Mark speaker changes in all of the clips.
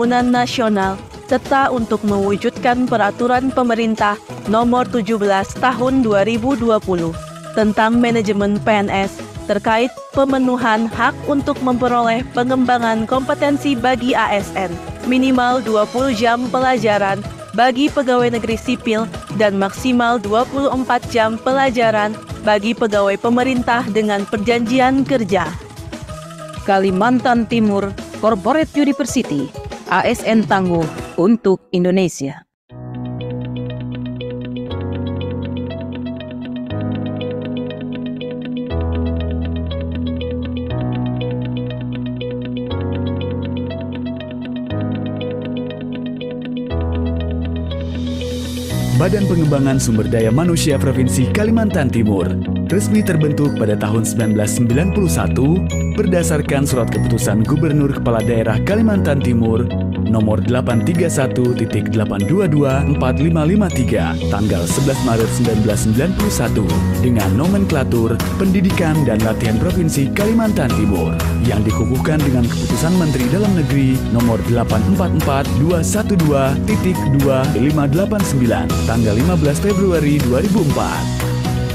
Speaker 1: Pembangunan Nasional serta untuk mewujudkan peraturan pemerintah nomor 17 tahun 2020 tentang manajemen PNS terkait pemenuhan hak untuk memperoleh pengembangan kompetensi bagi ASN minimal 20 jam pelajaran bagi pegawai negeri sipil dan maksimal 24 jam pelajaran bagi pegawai pemerintah dengan perjanjian
Speaker 2: kerja. Kalimantan Timur Corporate University ASN Tangguh untuk Indonesia.
Speaker 3: Badan Pengembangan Sumber Daya Manusia Provinsi Kalimantan Timur resmi terbentuk pada tahun 1991 berdasarkan Surat Keputusan Gubernur Kepala Daerah Kalimantan Timur nomor 831.8224553 tanggal 11 Maret 1991 dengan nomenklatur Pendidikan dan Latihan Provinsi Kalimantan Timur yang dikukuhkan dengan Keputusan Menteri Dalam Negeri nomor 844.212.2589 tanggal 15 Februari 2004.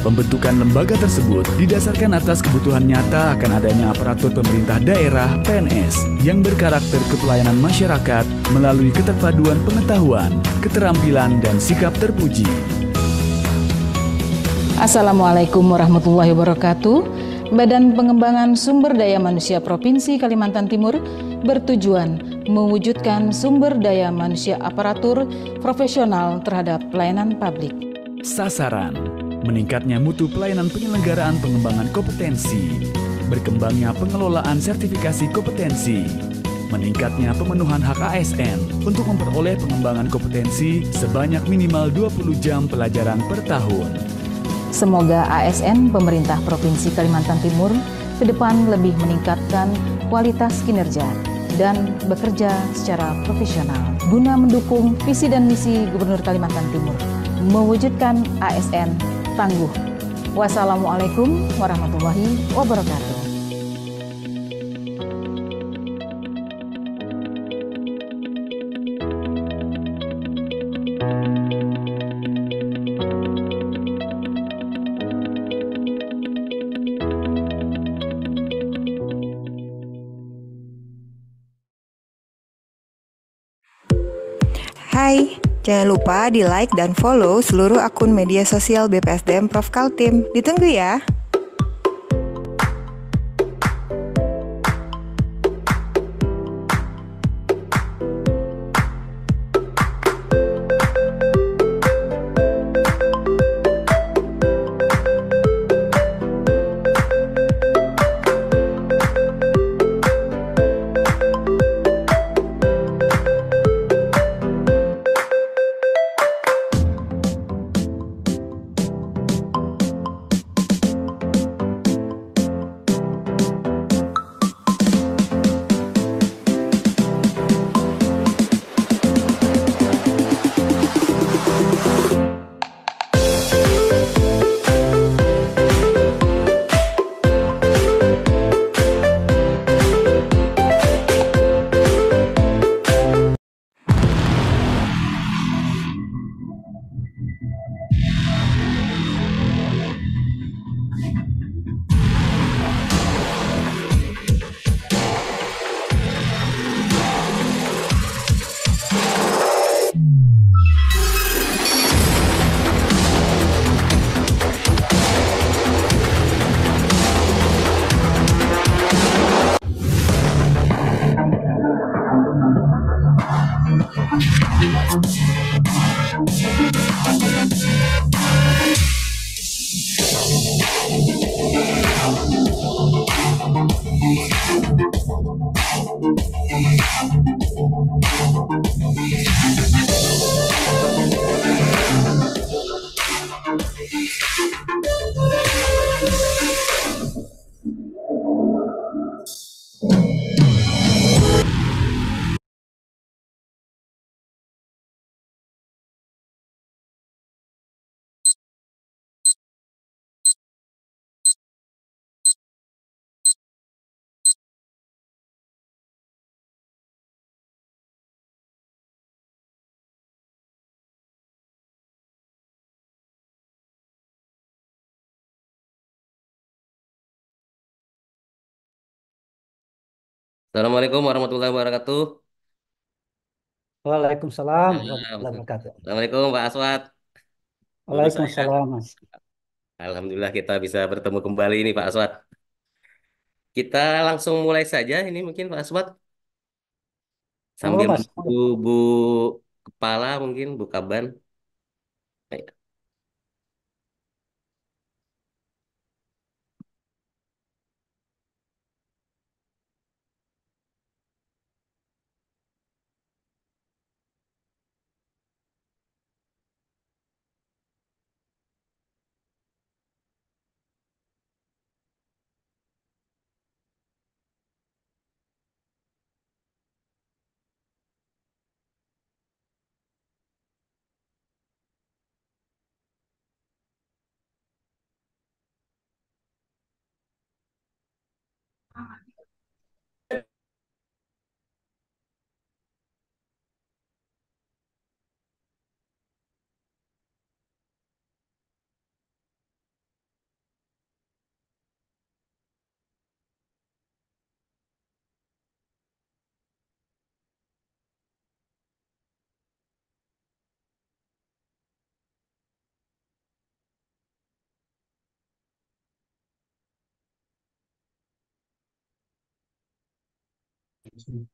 Speaker 3: Pembentukan lembaga tersebut didasarkan atas kebutuhan nyata akan adanya aparatur pemerintah daerah PNS yang berkarakter kepelayanan masyarakat melalui keterpaduan pengetahuan, keterampilan, dan sikap terpuji.
Speaker 2: Assalamualaikum warahmatullahi wabarakatuh. Badan Pengembangan Sumber Daya Manusia Provinsi Kalimantan Timur bertujuan mewujudkan sumber daya manusia aparatur profesional terhadap pelayanan publik.
Speaker 3: Sasaran meningkatnya mutu pelayanan penyelenggaraan pengembangan kompetensi, berkembangnya pengelolaan sertifikasi kompetensi, meningkatnya pemenuhan hak ASN untuk memperoleh pengembangan kompetensi sebanyak minimal 20 jam pelajaran per tahun.
Speaker 2: Semoga ASN pemerintah Provinsi Kalimantan Timur ke depan lebih meningkatkan kualitas kinerja dan bekerja secara profesional guna mendukung visi dan misi Gubernur Kalimantan Timur mewujudkan ASN tangguh. Wassalamualaikum warahmatullahi wabarakatuh.
Speaker 4: Jangan lupa di like dan follow seluruh akun media sosial BPSDM Prof Kaltim. Ditunggu ya!
Speaker 5: Assalamualaikum warahmatullahi wabarakatuh.
Speaker 6: Waalaikumsalam warahmatullahi wabarakatuh.
Speaker 5: Assalamualaikum Pak Aswat. Waalaikumsalam, Mas. Alhamdulillah kita bisa bertemu kembali ini Pak Aswat. Kita langsung mulai saja ini mungkin Pak Aswat Sambil sambil Mas. menunggu Bu Kepala mungkin Bu Kaban. to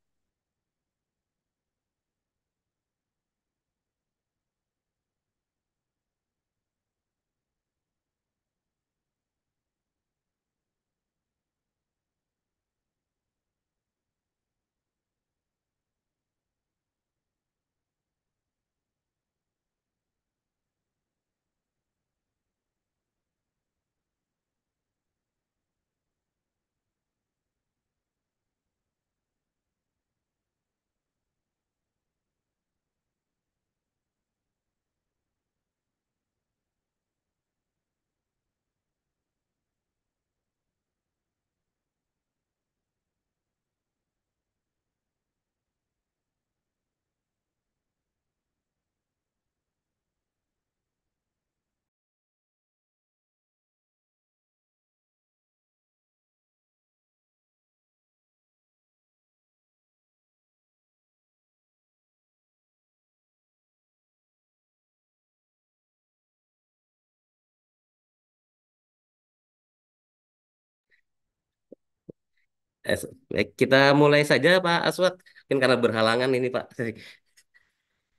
Speaker 5: Baik, kita mulai saja Pak Aswad. Mungkin karena berhalangan ini Pak.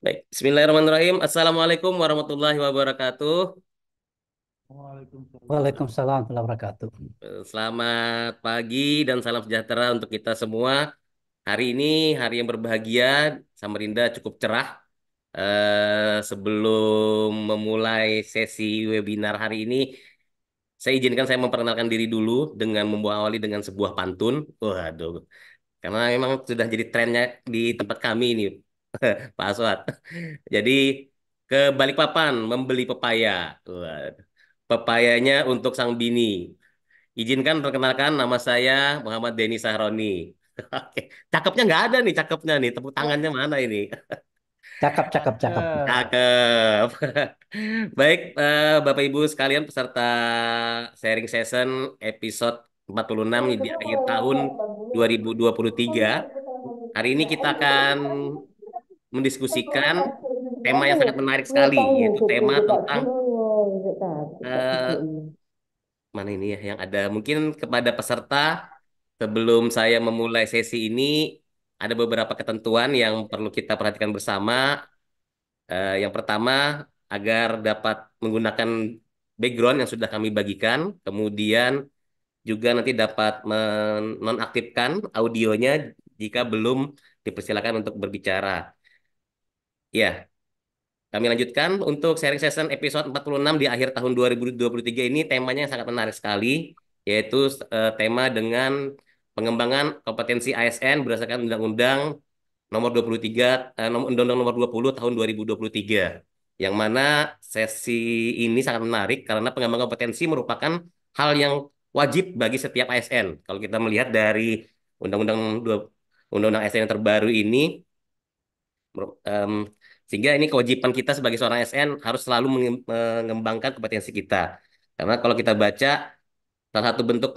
Speaker 5: Baik, Bismillahirrahmanirrahim. Assalamualaikum warahmatullahi wabarakatuh.
Speaker 6: Waalaikumsalam. Waalaikumsalam warahmatullahi wabarakatuh.
Speaker 5: Selamat pagi dan salam sejahtera untuk kita semua. Hari ini hari yang berbahagia, Samarinda cukup cerah. Eh, sebelum memulai sesi webinar hari ini, saya izinkan saya memperkenalkan diri dulu dengan membuat dengan sebuah pantun. Waduh, karena memang sudah jadi trennya di tempat kami ini, Pak Aswat. Jadi ke Balikpapan membeli pepaya. Pepayanya untuk sang bini. Izinkan perkenalkan nama saya Muhammad Denny Sahroni. Oke, cakepnya nggak ada nih, cakepnya nih. Tepuk tangannya mana ini?
Speaker 7: Cakep, cakep, cakep.
Speaker 5: Cakep. Baik, uh, Bapak Ibu sekalian peserta sharing session episode 46 di akhir tahun 2023. Hari ini kita akan mendiskusikan
Speaker 2: tema yang sangat menarik sekali, yaitu tema tentang
Speaker 5: uh, mana ini ya yang ada mungkin kepada peserta sebelum saya memulai sesi ini ada beberapa ketentuan yang perlu kita perhatikan bersama. Uh, yang pertama, agar dapat menggunakan background yang sudah kami bagikan, kemudian juga nanti dapat menonaktifkan audionya jika belum dipersilakan untuk berbicara. Ya, kami lanjutkan untuk sharing session episode 46 di akhir tahun 2023 ini temanya sangat menarik sekali, yaitu uh, tema dengan pengembangan kompetensi ASN berdasarkan Undang-Undang nomor 23 eh, Undang-Undang nomor 20 tahun 2023 yang mana sesi ini sangat menarik karena pengembangan kompetensi merupakan hal yang wajib bagi setiap ASN. Kalau kita melihat dari Undang-Undang Undang-Undang ASN yang terbaru ini um, sehingga ini kewajiban kita sebagai seorang ASN harus selalu mengembangkan kompetensi kita. Karena kalau kita baca Salah satu bentuk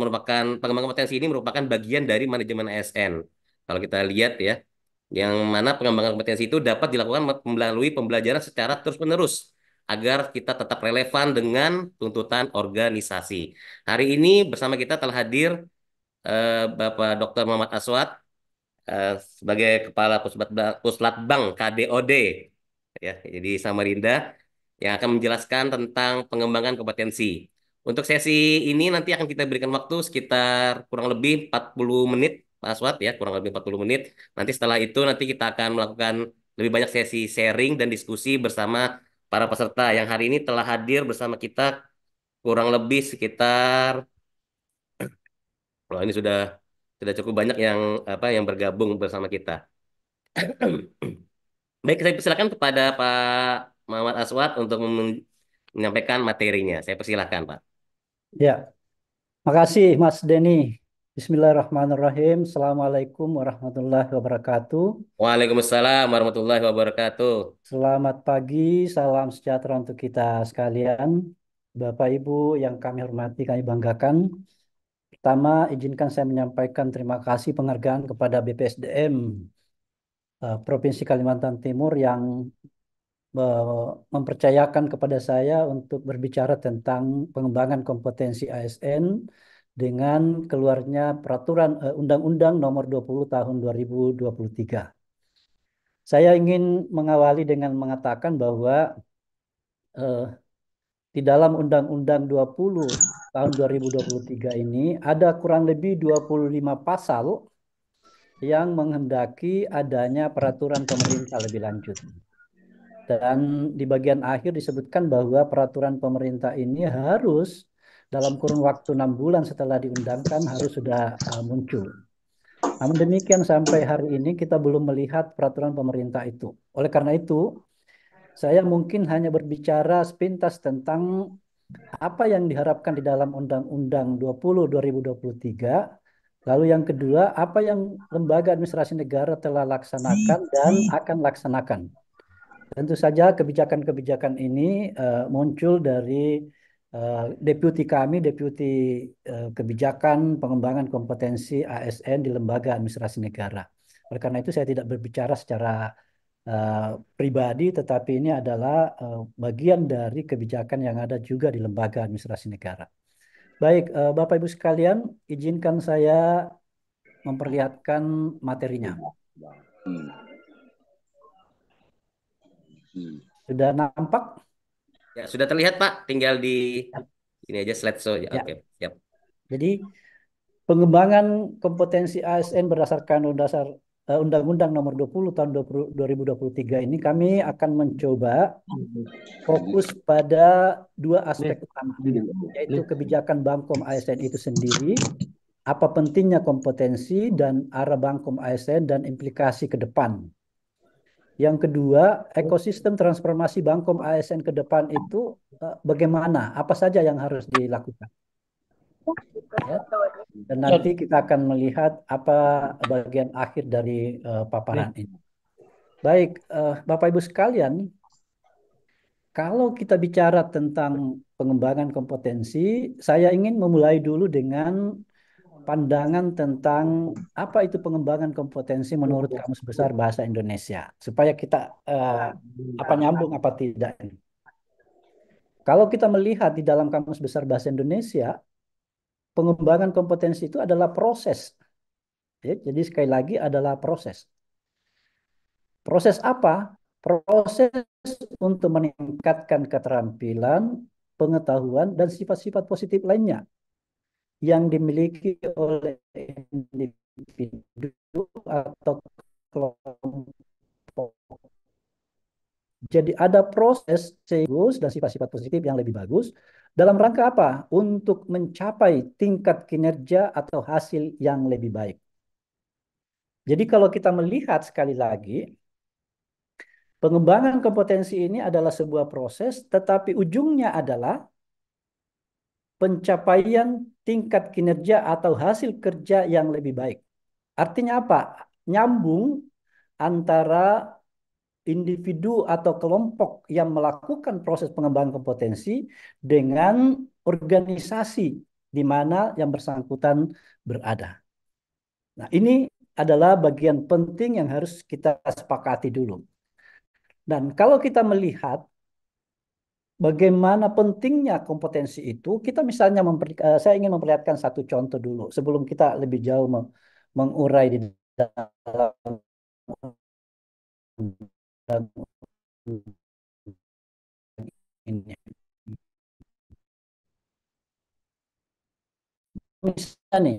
Speaker 5: merupakan pengembangan kompetensi ini merupakan bagian dari manajemen ASN. Kalau kita lihat ya, yang mana pengembangan kompetensi itu dapat dilakukan melalui pembelajaran secara terus-menerus agar kita tetap relevan dengan tuntutan organisasi. Hari ini bersama kita telah hadir eh, Bapak Dr. Muhammad Aswad eh, sebagai Kepala Puslatbang KDOD ya, jadi Samarinda yang akan menjelaskan tentang pengembangan kompetensi. Untuk sesi ini nanti akan kita berikan waktu sekitar kurang lebih 40 menit, Pak Aswat ya, kurang lebih 40 menit. Nanti setelah itu nanti kita akan melakukan lebih banyak sesi sharing dan diskusi bersama para peserta yang hari ini telah hadir bersama kita kurang lebih sekitar kalau ini sudah sudah cukup banyak yang apa yang bergabung bersama kita. Baik, saya persilakan kepada Pak Muhammad Aswat untuk menyampaikan materinya. Saya persilahkan, Pak.
Speaker 6: Ya, makasih Mas Denny. Bismillahirrahmanirrahim. Assalamualaikum warahmatullahi wabarakatuh.
Speaker 5: Waalaikumsalam warahmatullahi wabarakatuh.
Speaker 6: Selamat pagi, salam sejahtera untuk kita sekalian. Bapak Ibu yang kami hormati, kami banggakan. Pertama, izinkan saya menyampaikan terima kasih penghargaan kepada BPSDM eh, Provinsi Kalimantan Timur yang mempercayakan kepada saya untuk berbicara tentang pengembangan kompetensi ASN dengan keluarnya peraturan eh, undang-undang uh, nomor 20 tahun 2023. Saya ingin mengawali dengan mengatakan bahwa uh, di dalam undang-undang 20 tahun 2023 ini ada kurang lebih 25 pasal yang menghendaki adanya peraturan pemerintah lebih lanjut. Dan di bagian akhir disebutkan bahwa peraturan pemerintah ini harus dalam kurun waktu enam bulan setelah diundangkan harus sudah uh, muncul. Namun demikian sampai hari ini kita belum melihat peraturan pemerintah itu. Oleh karena itu, saya mungkin hanya berbicara sepintas tentang apa yang diharapkan di dalam Undang-Undang 20 2023 Lalu yang kedua, apa yang lembaga administrasi negara telah laksanakan dan akan laksanakan. Tentu saja kebijakan-kebijakan ini uh, muncul dari uh, deputi kami, deputi uh, kebijakan pengembangan kompetensi ASN di lembaga administrasi negara. Oleh karena itu saya tidak berbicara secara uh, pribadi, tetapi ini adalah uh, bagian dari kebijakan yang ada juga di lembaga administrasi negara. Baik, uh, Bapak Ibu sekalian, izinkan saya memperlihatkan materinya. Iya, iya. Hmm. Sudah nampak?
Speaker 5: Ya, sudah terlihat Pak. Tinggal di ya. ini aja slide show. Ya, ya. okay. yep. Jadi
Speaker 6: pengembangan kompetensi ASN berdasarkan dasar eh, Undang-Undang Nomor 20 Tahun 20, 2023 ini kami akan mencoba fokus pada dua aspek utama yaitu kebijakan Bangkom ASN itu sendiri, apa pentingnya kompetensi dan arah Bangkom ASN dan implikasi ke depan. Yang kedua, ekosistem transformasi Bangkom ASN ke depan itu eh, bagaimana? Apa saja yang harus dilakukan? Ya. Dan nanti kita akan melihat apa bagian akhir dari uh, paparan ini. Baik, uh, Bapak Ibu sekalian, kalau kita bicara tentang pengembangan kompetensi, saya ingin memulai dulu dengan pandangan tentang apa itu pengembangan kompetensi menurut Kamus Besar Bahasa Indonesia supaya kita uh, apa nyambung apa tidak ini. Kalau kita melihat di dalam Kamus Besar Bahasa Indonesia, pengembangan kompetensi itu adalah proses. Ya, jadi sekali lagi adalah proses. Proses apa? Proses untuk meningkatkan keterampilan, pengetahuan, dan sifat-sifat positif lainnya yang dimiliki oleh individu atau kelompok. Jadi ada proses bagus dan sifat-sifat positif yang lebih bagus dalam rangka apa? Untuk mencapai tingkat kinerja atau hasil yang lebih baik. Jadi kalau kita melihat sekali lagi, pengembangan kompetensi ini adalah sebuah proses, tetapi ujungnya adalah pencapaian tingkat kinerja atau hasil kerja yang lebih baik. Artinya apa? Nyambung antara individu atau kelompok yang melakukan proses pengembangan kompetensi dengan organisasi di mana yang bersangkutan berada. Nah, ini adalah bagian penting yang harus kita sepakati dulu. Dan kalau kita melihat bagaimana pentingnya kompetensi itu. Kita misalnya eh, saya ingin memperlihatkan satu contoh dulu sebelum kita lebih jauh meng, mengurai di dalam ini. Misalnya nih,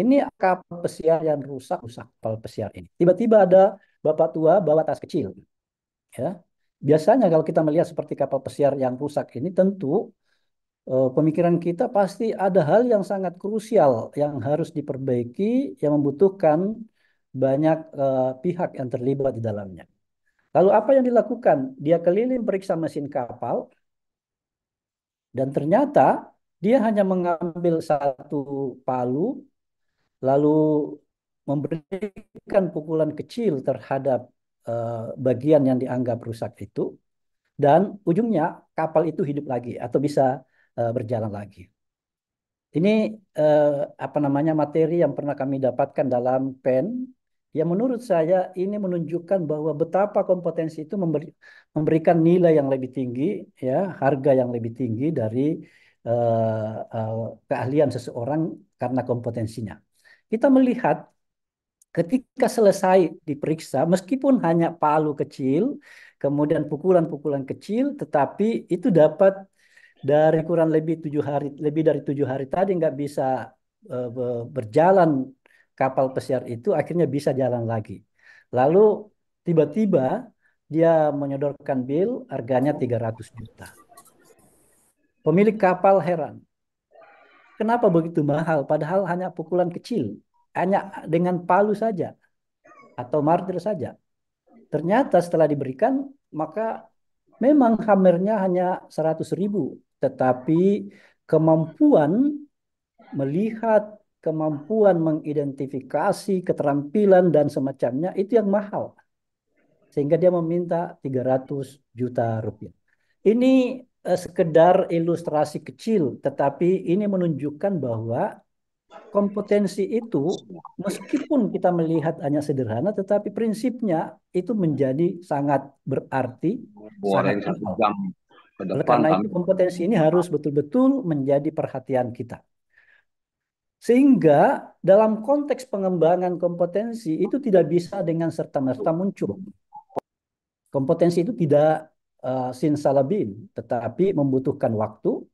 Speaker 6: ini kapal pesiar yang rusak, rusak kapal pesiar ini. Tiba-tiba ada bapak tua bawa tas kecil. Ya, Biasanya kalau kita melihat seperti kapal pesiar yang rusak ini tentu eh, pemikiran kita pasti ada hal yang sangat krusial yang harus diperbaiki yang membutuhkan banyak eh, pihak yang terlibat di dalamnya. Lalu apa yang dilakukan? Dia keliling periksa mesin kapal dan ternyata dia hanya mengambil satu palu lalu memberikan pukulan kecil terhadap Eh, bagian yang dianggap rusak itu dan ujungnya kapal itu hidup lagi atau bisa uh, berjalan lagi. Ini eh, apa namanya materi yang pernah kami dapatkan dalam PEN yang menurut saya ini menunjukkan bahwa betapa kompetensi itu memberi, memberikan nilai yang lebih tinggi ya, harga yang lebih tinggi dari eh, eh, keahlian seseorang karena kompetensinya. Kita melihat Ketika selesai diperiksa, meskipun hanya palu kecil, kemudian pukulan-pukulan kecil, tetapi itu dapat dari kurang lebih tujuh hari, lebih dari tujuh hari tadi nggak bisa eh, berjalan kapal pesiar itu, akhirnya bisa jalan lagi. Lalu tiba-tiba dia menyodorkan bill harganya 300 juta. Pemilik kapal heran, kenapa begitu mahal? Padahal hanya pukulan kecil hanya dengan palu saja atau martir saja. Ternyata setelah diberikan maka memang hammernya hanya 100 ribu. Tetapi kemampuan melihat, kemampuan mengidentifikasi, keterampilan dan semacamnya itu yang mahal. Sehingga dia meminta 300 juta rupiah. Ini eh, sekedar ilustrasi kecil, tetapi ini menunjukkan bahwa kompetensi itu meskipun kita melihat hanya sederhana tetapi prinsipnya itu menjadi sangat berarti sangat
Speaker 5: karena itu
Speaker 6: kompetensi ini harus betul-betul menjadi perhatian kita sehingga dalam konteks pengembangan kompetensi itu tidak bisa dengan serta-merta muncul kompetensi itu tidak uh, sin tetapi membutuhkan waktu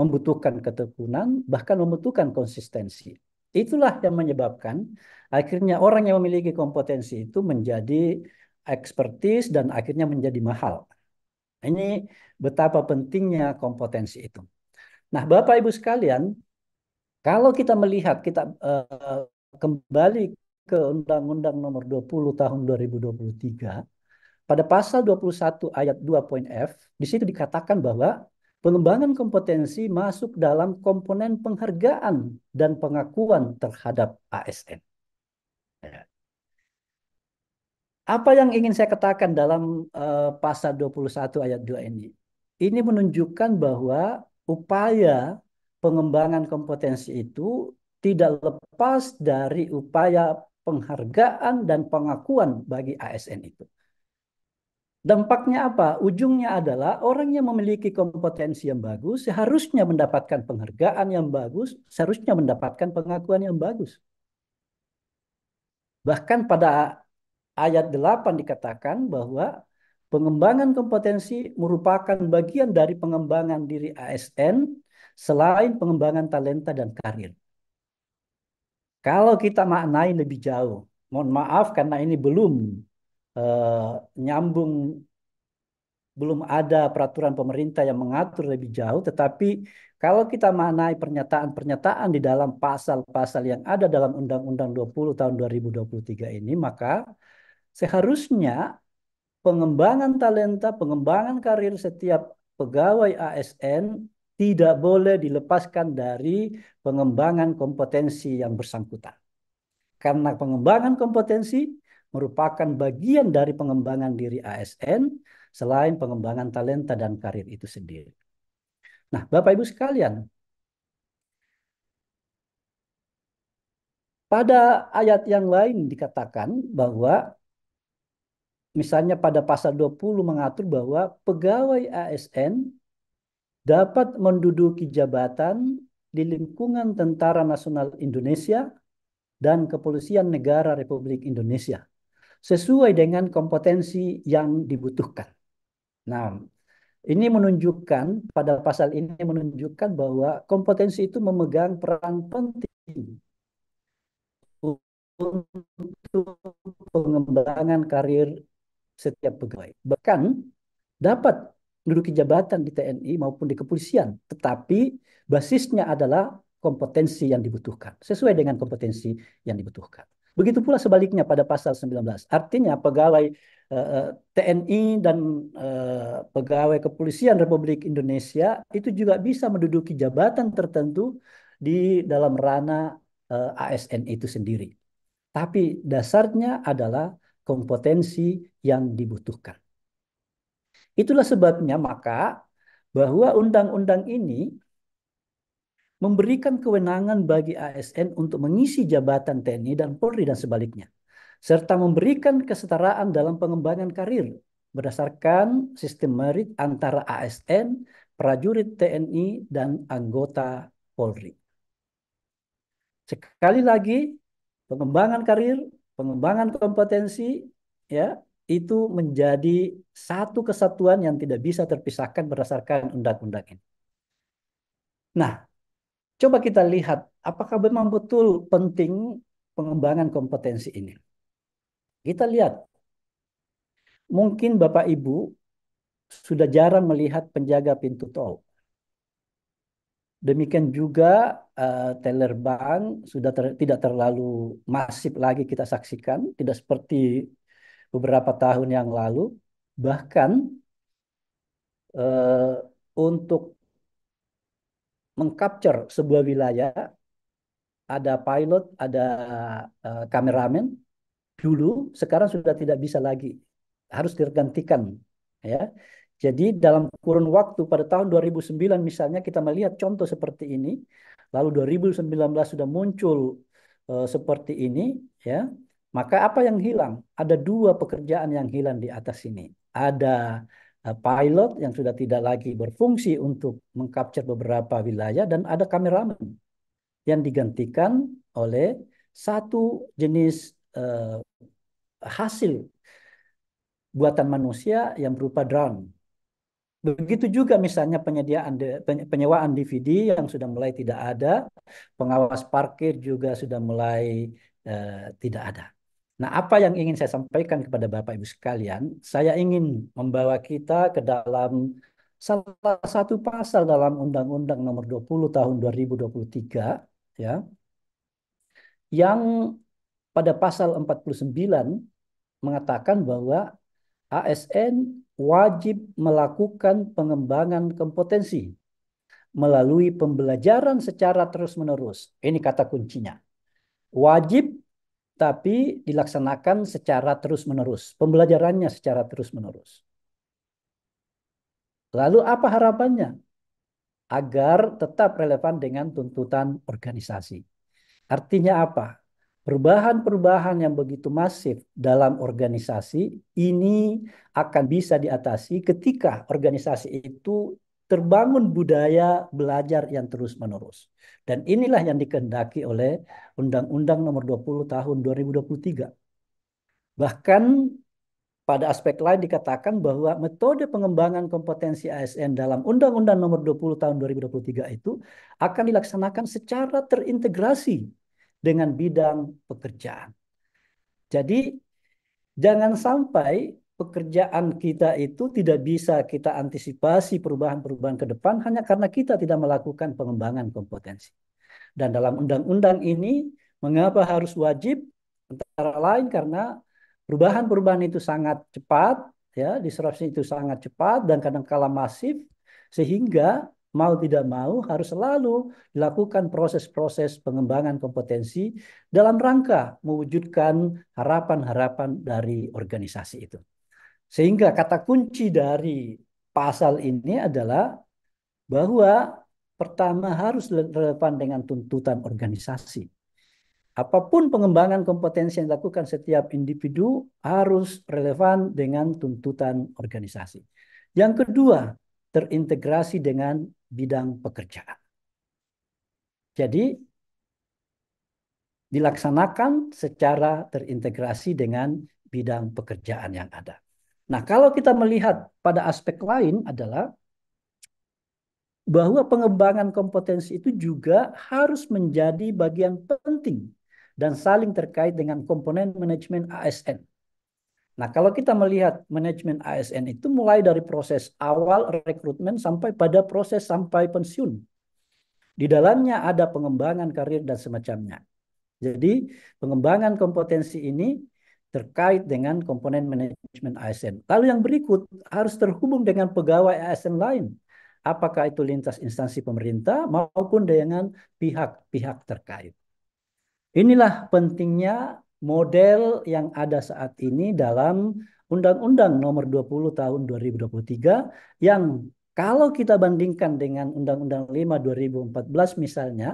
Speaker 6: membutuhkan ketekunan, bahkan membutuhkan konsistensi. Itulah yang menyebabkan akhirnya orang yang memiliki kompetensi itu menjadi ekspertis dan akhirnya menjadi mahal. Ini betapa pentingnya kompetensi itu. Nah, Bapak Ibu sekalian, kalau kita melihat kita uh, kembali ke Undang-Undang Nomor 20 Tahun 2023 pada pasal 21 ayat 2.f di situ dikatakan bahwa Pengembangan kompetensi masuk dalam komponen penghargaan dan pengakuan terhadap ASN. Ya. Apa yang ingin saya katakan dalam uh, pasal 21 ayat 2 ini? Ini menunjukkan bahwa upaya pengembangan kompetensi itu tidak lepas dari upaya penghargaan dan pengakuan bagi ASN itu. Dampaknya apa? Ujungnya adalah orang yang memiliki kompetensi yang bagus seharusnya mendapatkan penghargaan yang bagus, seharusnya mendapatkan pengakuan yang bagus. Bahkan pada ayat 8 dikatakan bahwa pengembangan kompetensi merupakan bagian dari pengembangan diri ASN selain pengembangan talenta dan karir. Kalau kita maknai lebih jauh, mohon maaf karena ini belum Eh, nyambung belum ada peraturan pemerintah yang mengatur lebih jauh, tetapi kalau kita maknai pernyataan-pernyataan di dalam pasal-pasal yang ada dalam Undang-Undang 20 tahun 2023 ini, maka seharusnya pengembangan talenta, pengembangan karir setiap pegawai ASN tidak boleh dilepaskan dari pengembangan kompetensi yang bersangkutan. Karena pengembangan kompetensi merupakan bagian dari pengembangan diri ASN selain pengembangan talenta dan karir itu sendiri. Nah, Bapak Ibu sekalian, pada ayat yang lain dikatakan bahwa misalnya pada pasal 20 mengatur bahwa pegawai ASN dapat menduduki jabatan di lingkungan Tentara Nasional Indonesia dan Kepolisian Negara Republik Indonesia sesuai dengan kompetensi yang dibutuhkan. Nah, ini menunjukkan pada pasal ini menunjukkan bahwa kompetensi itu memegang peran penting untuk pengembangan karir setiap pegawai. Bahkan dapat menduduki jabatan di TNI maupun di kepolisian, tetapi basisnya adalah kompetensi yang dibutuhkan, sesuai dengan kompetensi yang dibutuhkan. Begitu pula sebaliknya pada pasal 19. Artinya pegawai eh, eh TNI dan eh, pegawai kepolisian Republik Indonesia itu juga bisa menduduki jabatan tertentu di dalam ranah eh, ASN itu sendiri. Tapi dasarnya adalah kompetensi yang dibutuhkan. Itulah sebabnya maka bahwa undang-undang ini memberikan kewenangan bagi ASN untuk mengisi jabatan TNI dan Polri dan sebaliknya, serta memberikan kesetaraan dalam pengembangan karir berdasarkan sistem merit antara ASN, prajurit TNI, dan anggota Polri. Sekali lagi, pengembangan karir, pengembangan kompetensi, ya itu menjadi satu kesatuan yang tidak bisa terpisahkan berdasarkan undang-undang ini. Nah, Coba kita lihat apakah memang betul penting pengembangan kompetensi ini. Kita lihat. Mungkin Bapak Ibu sudah jarang melihat penjaga pintu tol. Demikian juga uh, teller bank sudah ter, tidak terlalu masif lagi kita saksikan, tidak seperti beberapa tahun yang lalu. Bahkan uh, untuk mengcapture sebuah wilayah ada pilot ada eh, kameramen dulu sekarang sudah tidak bisa lagi harus digantikan ya jadi dalam kurun waktu pada tahun 2009 misalnya kita melihat contoh seperti ini, lalu 2019 sudah muncul uh, seperti ini, ya. Maka apa yang hilang? Ada dua pekerjaan yang hilang di atas ini. Ada Eh, pilot yang sudah tidak lagi berfungsi untuk mengcapture beberapa wilayah dan ada kameramen yang digantikan oleh satu jenis uh, hasil buatan manusia yang berupa drone. Begitu juga misalnya penyediaan penyewaan DVD yang sudah mulai tidak ada, pengawas parkir juga sudah mulai uh, tidak ada. Nah, apa yang ingin saya sampaikan kepada Bapak Ibu sekalian, saya ingin membawa kita ke dalam salah satu pasal dalam Undang-Undang Nomor 20 Tahun 2023 ya. Yang pada pasal 49 mengatakan bahwa ASN wajib melakukan pengembangan kompetensi melalui pembelajaran secara terus-menerus. Ini kata kuncinya. Wajib tapi dilaksanakan secara terus-menerus, pembelajarannya secara terus-menerus. Lalu apa harapannya? Agar tetap relevan dengan tuntutan organisasi. Artinya apa? Perubahan-perubahan yang begitu masif dalam organisasi ini akan bisa diatasi ketika organisasi itu terbangun budaya belajar yang terus-menerus. Dan inilah yang dikehendaki oleh Undang-Undang Nomor 20 Tahun 2023. Bahkan pada aspek lain dikatakan bahwa metode pengembangan kompetensi ASN dalam Undang-Undang Nomor 20 Tahun 2023 itu akan dilaksanakan secara terintegrasi dengan bidang pekerjaan. Jadi jangan sampai pekerjaan kita itu tidak bisa kita antisipasi perubahan-perubahan ke depan hanya karena kita tidak melakukan pengembangan kompetensi. Dan dalam undang-undang ini, mengapa harus wajib? Antara lain karena perubahan-perubahan itu sangat cepat, ya disrupsi itu sangat cepat dan kadang kadangkala masif, sehingga mau tidak mau harus selalu dilakukan proses-proses pengembangan kompetensi dalam rangka mewujudkan harapan-harapan dari organisasi itu. Sehingga kata kunci dari pasal ini adalah bahwa pertama harus relevan dengan tuntutan organisasi. Apapun pengembangan kompetensi yang dilakukan setiap individu harus relevan dengan tuntutan organisasi. Yang kedua, terintegrasi dengan bidang pekerjaan. Jadi, dilaksanakan secara terintegrasi dengan bidang pekerjaan yang ada. Nah, kalau kita melihat pada aspek lain adalah bahwa pengembangan kompetensi itu juga harus menjadi bagian penting dan saling terkait dengan komponen manajemen ASN. Nah, kalau kita melihat manajemen ASN itu mulai dari proses awal rekrutmen sampai pada proses sampai pensiun. Di dalamnya ada pengembangan karir dan semacamnya. Jadi, pengembangan kompetensi ini terkait dengan komponen manajemen ASN. Lalu yang berikut harus terhubung dengan pegawai ASN lain, apakah itu lintas instansi pemerintah maupun dengan pihak-pihak terkait. Inilah pentingnya model yang ada saat ini dalam Undang-Undang Nomor 20 Tahun 2023 yang kalau kita bandingkan dengan Undang-Undang 5 2014 misalnya,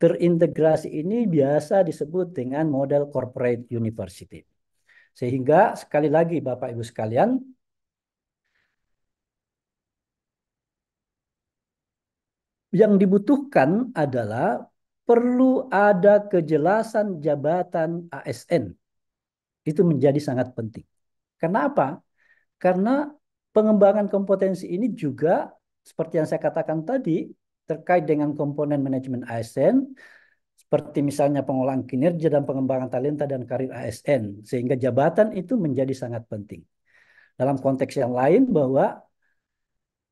Speaker 6: terintegrasi ini biasa disebut dengan model corporate university. Sehingga sekali lagi Bapak Ibu sekalian, yang dibutuhkan adalah perlu ada kejelasan jabatan ASN. Itu menjadi sangat penting. Kenapa? Karena pengembangan kompetensi ini juga seperti yang saya katakan tadi terkait dengan komponen manajemen ASN, seperti misalnya pengolahan kinerja dan pengembangan talenta dan karir ASN, sehingga jabatan itu menjadi sangat penting. Dalam konteks yang lain bahwa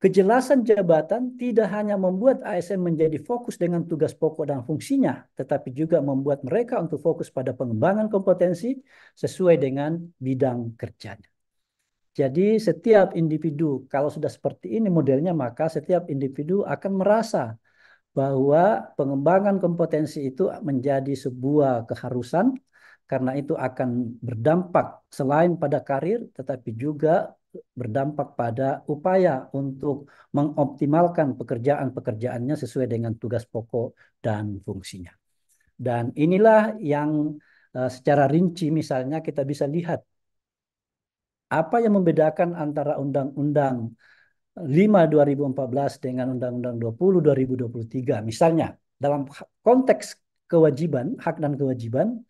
Speaker 6: kejelasan jabatan tidak hanya membuat ASN menjadi fokus dengan tugas pokok dan fungsinya, tetapi juga membuat mereka untuk fokus pada pengembangan kompetensi sesuai dengan bidang kerjanya. Jadi setiap individu kalau sudah seperti ini modelnya maka setiap individu akan merasa bahwa pengembangan kompetensi itu menjadi sebuah keharusan karena itu akan berdampak selain pada karir tetapi juga berdampak pada upaya untuk mengoptimalkan pekerjaan-pekerjaannya sesuai dengan tugas pokok dan fungsinya. Dan inilah yang eh, secara rinci misalnya kita bisa lihat apa yang membedakan antara undang-undang 5 2014 dengan Undang-Undang 20 2023 misalnya dalam konteks kewajiban hak dan kewajiban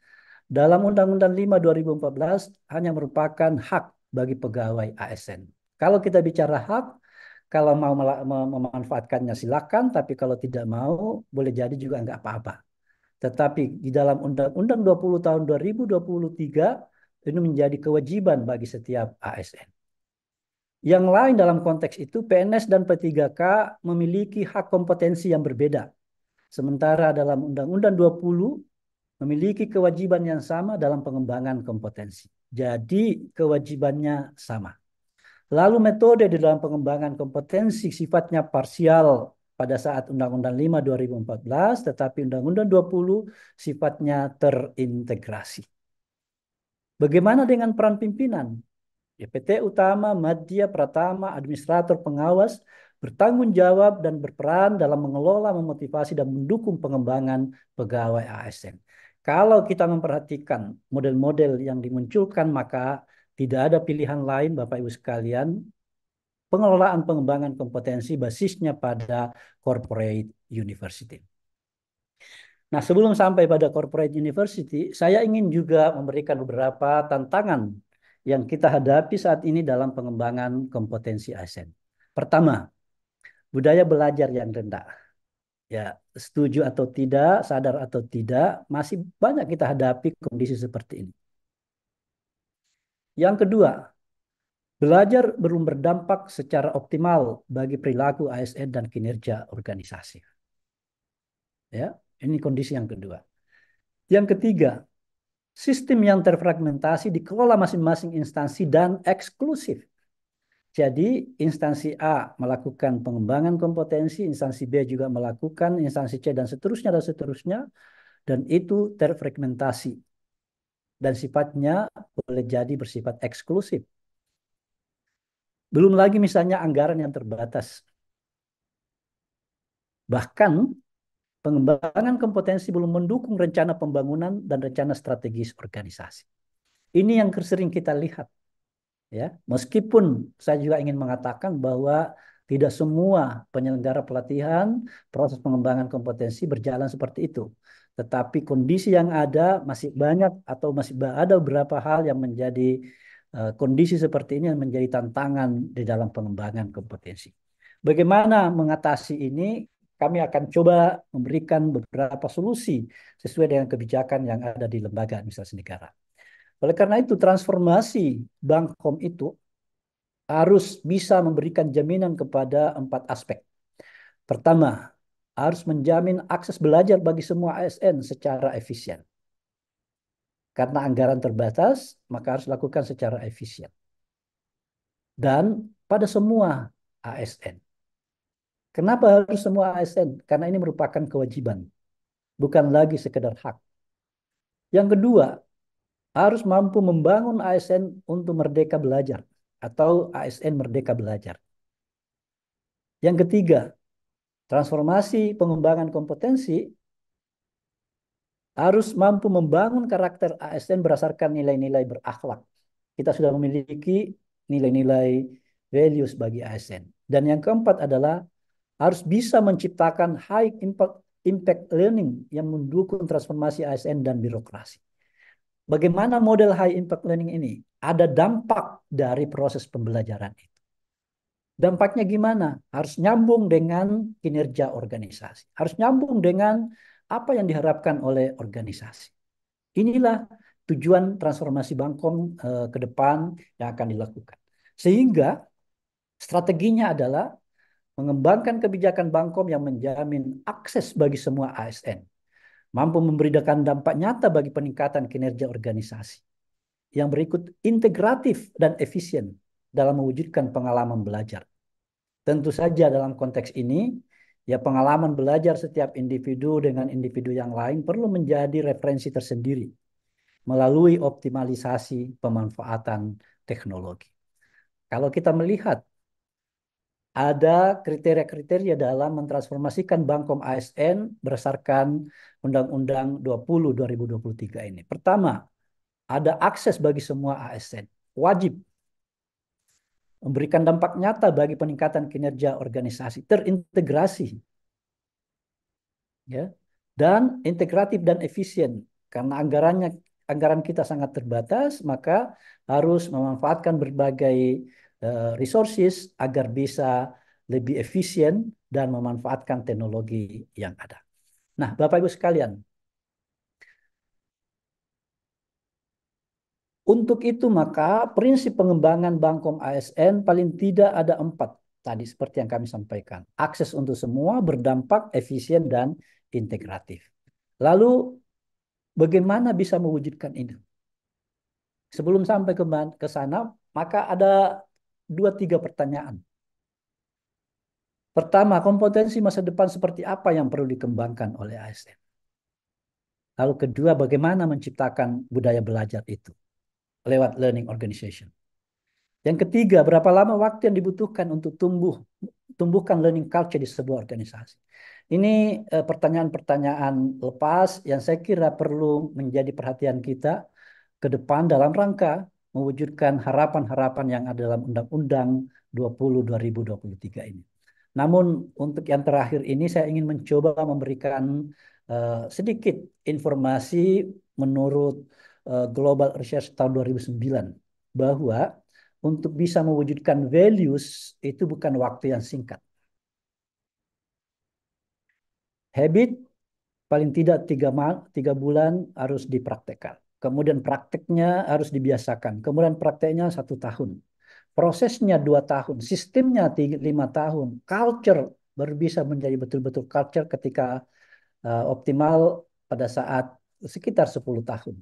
Speaker 6: dalam Undang-Undang 5 2014 hanya merupakan hak bagi pegawai ASN. Kalau kita bicara hak, kalau mau memanfaatkannya silakan, tapi kalau tidak mau boleh jadi juga nggak apa-apa. Tetapi di dalam Undang-Undang 20 tahun 2023 ini menjadi kewajiban bagi setiap ASN. Yang lain dalam konteks itu PNS dan P3K memiliki hak kompetensi yang berbeda. Sementara dalam Undang-Undang 20 memiliki kewajiban yang sama dalam pengembangan kompetensi. Jadi kewajibannya sama. Lalu metode di dalam pengembangan kompetensi sifatnya parsial pada saat Undang-Undang 5 2014 tetapi Undang-Undang 20 sifatnya terintegrasi. Bagaimana dengan peran pimpinan? E PT utama, madya, pratama, administrator, pengawas bertanggung jawab dan berperan dalam mengelola, memotivasi, dan mendukung pengembangan pegawai ASN. Kalau kita memperhatikan model-model yang dimunculkan, maka tidak ada pilihan lain, Bapak Ibu sekalian. Pengelolaan pengembangan kompetensi basisnya pada corporate university. Nah, sebelum sampai pada corporate university, saya ingin juga memberikan beberapa tantangan yang kita hadapi saat ini dalam pengembangan kompetensi ASN. E Pertama, budaya belajar yang rendah. Ya, setuju atau tidak, sadar atau tidak, masih banyak kita hadapi kondisi seperti ini. Yang kedua, belajar belum berdampak secara optimal bagi perilaku ASN e dan kinerja organisasi. Ya, ini kondisi yang kedua. Yang ketiga, Sistem yang terfragmentasi dikelola masing-masing instansi dan eksklusif. Jadi instansi A melakukan pengembangan kompetensi, instansi B juga melakukan, instansi C dan seterusnya dan seterusnya dan itu terfragmentasi dan sifatnya boleh jadi bersifat eksklusif. Belum lagi misalnya anggaran yang terbatas. Bahkan pengembangan kompetensi belum mendukung rencana pembangunan dan rencana strategis organisasi. Ini yang sering kita lihat. Ya, meskipun saya juga ingin mengatakan bahwa tidak semua penyelenggara pelatihan proses pengembangan kompetensi berjalan seperti itu. Tetapi kondisi yang ada masih banyak atau masih ada beberapa hal yang menjadi uh, kondisi seperti ini yang menjadi tantangan di dalam pengembangan kompetensi. Bagaimana mengatasi ini? kami akan coba memberikan beberapa solusi sesuai dengan kebijakan yang ada di lembaga administrasi negara. Oleh karena itu, transformasi Bankom itu harus bisa memberikan jaminan kepada empat aspek. Pertama, harus menjamin akses belajar bagi semua ASN secara efisien. Karena anggaran terbatas, maka harus lakukan secara efisien. Dan pada semua ASN. Kenapa harus semua ASN? Karena ini merupakan kewajiban, bukan lagi sekedar hak. Yang kedua, harus mampu membangun ASN untuk merdeka belajar atau ASN merdeka belajar. Yang ketiga, transformasi pengembangan kompetensi harus mampu membangun karakter ASN berdasarkan nilai-nilai berakhlak. Kita sudah memiliki nilai-nilai values bagi ASN. Dan yang keempat adalah harus bisa menciptakan high impact, impact learning yang mendukung transformasi ASN dan birokrasi. Bagaimana model high impact learning ini? Ada dampak dari proses pembelajaran itu. Dampaknya gimana? Harus nyambung dengan kinerja organisasi. Harus nyambung dengan apa yang diharapkan oleh organisasi. Inilah tujuan transformasi Bangkom eh, ke depan yang akan dilakukan. Sehingga strateginya adalah mengembangkan kebijakan Bankom yang menjamin akses bagi semua ASN, mampu memberikan dampak nyata bagi peningkatan kinerja organisasi. Yang berikut integratif dan efisien dalam mewujudkan pengalaman belajar. Tentu saja dalam konteks ini, ya pengalaman belajar setiap individu dengan individu yang lain perlu menjadi referensi tersendiri melalui optimalisasi pemanfaatan teknologi. Kalau kita melihat ada kriteria-kriteria dalam mentransformasikan Bangkom ASN berdasarkan Undang-Undang 20 2023 ini. Pertama, ada akses bagi semua ASN. Wajib memberikan dampak nyata bagi peningkatan kinerja organisasi, terintegrasi. Ya, dan integratif dan efisien karena anggarannya anggaran kita sangat terbatas, maka harus memanfaatkan berbagai Eh, resources agar bisa lebih efisien dan memanfaatkan teknologi yang ada. Nah, Bapak Ibu sekalian, Untuk itu maka prinsip pengembangan Bangkom ASN paling tidak ada empat tadi seperti yang kami sampaikan. Akses untuk semua berdampak efisien dan integratif. Lalu bagaimana bisa mewujudkan ini? Sebelum sampai ke sana maka ada dua tiga pertanyaan. Pertama, kompetensi masa depan seperti apa yang perlu dikembangkan oleh ASN? Lalu kedua, bagaimana menciptakan budaya belajar itu lewat learning organization? Yang ketiga, berapa lama waktu yang dibutuhkan untuk tumbuh tumbuhkan learning culture di sebuah organisasi? Ini eh, pertanyaan-pertanyaan lepas yang saya kira perlu menjadi perhatian kita ke depan dalam rangka mewujudkan harapan-harapan yang ada dalam Undang-Undang 20 2023 ini. Namun untuk yang terakhir ini saya ingin mencoba memberikan uh, sedikit informasi menurut uh, Global Research tahun 2009 bahwa untuk bisa mewujudkan values itu bukan waktu yang singkat. Habit paling tidak tiga, tiga bulan harus dipraktekkan kemudian prakteknya harus dibiasakan, kemudian prakteknya satu tahun, prosesnya dua tahun, sistemnya tiga, lima tahun, culture baru bisa menjadi betul-betul culture ketika uh, optimal pada saat sekitar sepuluh tahun.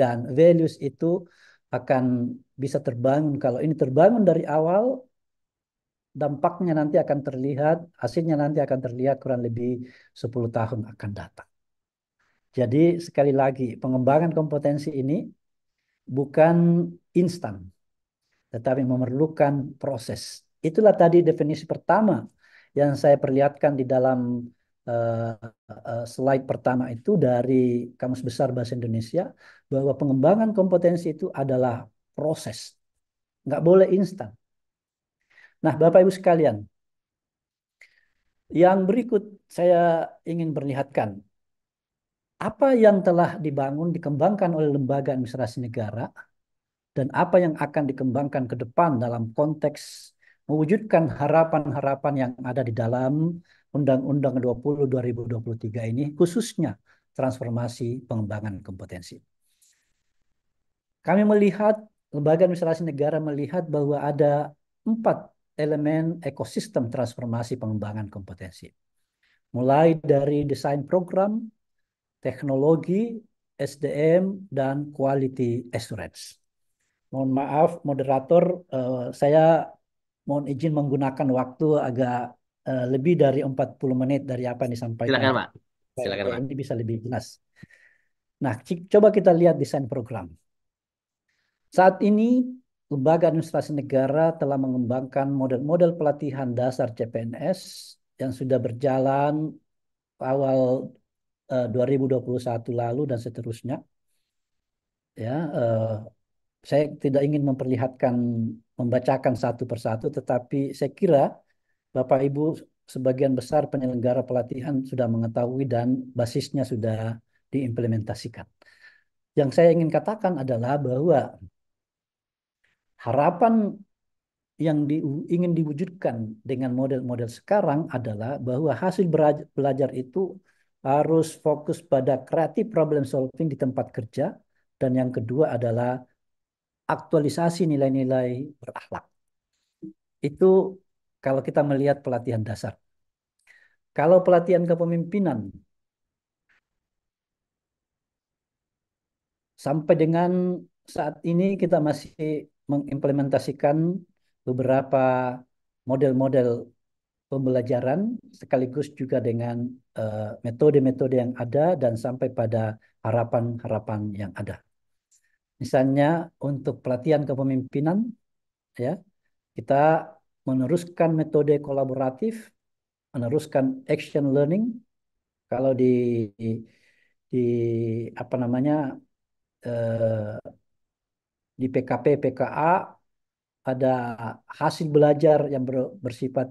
Speaker 6: Dan values itu akan bisa terbangun. Kalau ini terbangun dari awal, dampaknya nanti akan terlihat, hasilnya nanti akan terlihat kurang lebih 10 tahun akan datang. Jadi sekali lagi pengembangan kompetensi ini bukan instan, tetapi memerlukan proses. Itulah tadi definisi pertama yang saya perlihatkan di dalam uh, uh, slide pertama itu dari Kamus Besar Bahasa Indonesia bahwa pengembangan kompetensi itu adalah proses. Nggak boleh instan. Nah, Bapak Ibu sekalian, yang berikut saya ingin perlihatkan apa yang telah dibangun, dikembangkan oleh lembaga administrasi negara, dan apa yang akan dikembangkan ke depan dalam konteks mewujudkan harapan-harapan yang ada di dalam Undang-Undang 20 2023 ini, khususnya transformasi pengembangan kompetensi. Kami melihat, lembaga administrasi negara melihat bahwa ada empat elemen ekosistem transformasi pengembangan kompetensi. Mulai dari desain program, teknologi, SDM, dan quality assurance. Mohon maaf, moderator, uh, saya mohon izin menggunakan waktu agak uh, lebih dari 40 menit dari apa yang disampaikan. Silakan,
Speaker 5: Pak. Silakan, Pak.
Speaker 6: Ini bisa lebih jelas. Nah, coba kita lihat desain program. Saat ini, Lembaga Administrasi Negara telah mengembangkan model-model pelatihan dasar CPNS yang sudah berjalan awal 2021 eh, lalu dan seterusnya. Ya, uh, saya tidak ingin memperlihatkan membacakan satu persatu tetapi saya kira Bapak Ibu sebagian besar penyelenggara pelatihan sudah mengetahui dan basisnya sudah diimplementasikan. Yang saya ingin katakan adalah bahwa harapan yang di, ingin diwujudkan dengan model-model sekarang adalah bahwa hasil belajar itu harus fokus pada kreatif problem solving di tempat kerja dan yang kedua adalah aktualisasi nilai-nilai berakhlak. Itu kalau kita melihat pelatihan dasar. Kalau pelatihan kepemimpinan sampai dengan saat ini kita masih mengimplementasikan beberapa model-model pembelajaran sekaligus juga dengan eh, metode-metode uh, yang ada dan sampai pada harapan-harapan yang ada. Misalnya untuk pelatihan kepemimpinan ya, kita meneruskan metode kolaboratif, meneruskan action learning. Kalau di di, di apa namanya uh, di PKP PKA ada hasil belajar yang ber, bersifat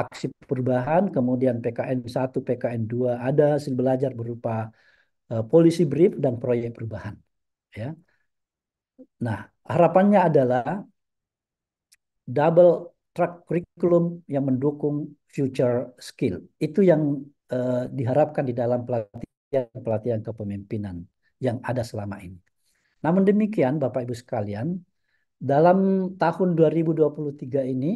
Speaker 6: aksi perubahan, kemudian PKN 1, PKN 2, ada hasil belajar berupa uh, polisi brief dan proyek perubahan. Ya. Nah, harapannya adalah double track curriculum yang mendukung future skill. Itu yang uh, diharapkan di dalam pelatihan-pelatihan kepemimpinan yang ada selama ini. Namun demikian Bapak Ibu sekalian, dalam tahun 2023 ini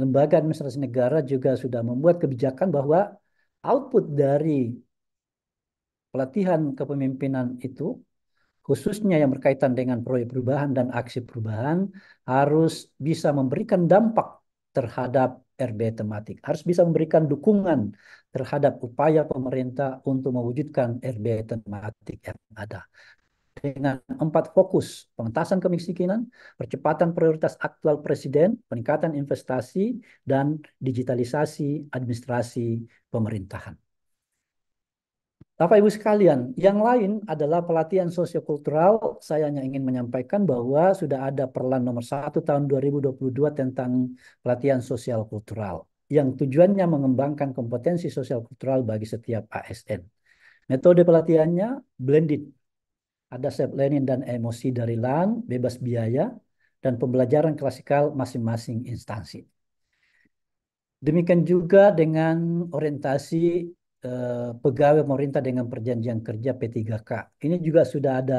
Speaker 6: lembaga administrasi negara juga sudah membuat kebijakan bahwa output dari pelatihan kepemimpinan itu khususnya yang berkaitan dengan proyek perubahan dan aksi perubahan harus bisa memberikan dampak terhadap RB tematik, harus bisa memberikan dukungan terhadap upaya pemerintah untuk mewujudkan RB tematik yang ada dengan empat fokus, pengentasan kemiskinan, percepatan prioritas aktual presiden, peningkatan investasi, dan digitalisasi administrasi pemerintahan. Bapak Ibu sekalian, yang lain adalah pelatihan sosiokultural. Saya hanya ingin menyampaikan bahwa sudah ada Perlan nomor satu tahun 2022 tentang pelatihan sosial kultural yang tujuannya mengembangkan kompetensi sosial kultural bagi setiap ASN. Metode pelatihannya blended ada self-learning dan emosi dari lang bebas biaya, dan pembelajaran klasikal masing-masing instansi. Demikian juga dengan orientasi eh, pegawai pemerintah dengan perjanjian kerja P3K. Ini juga sudah ada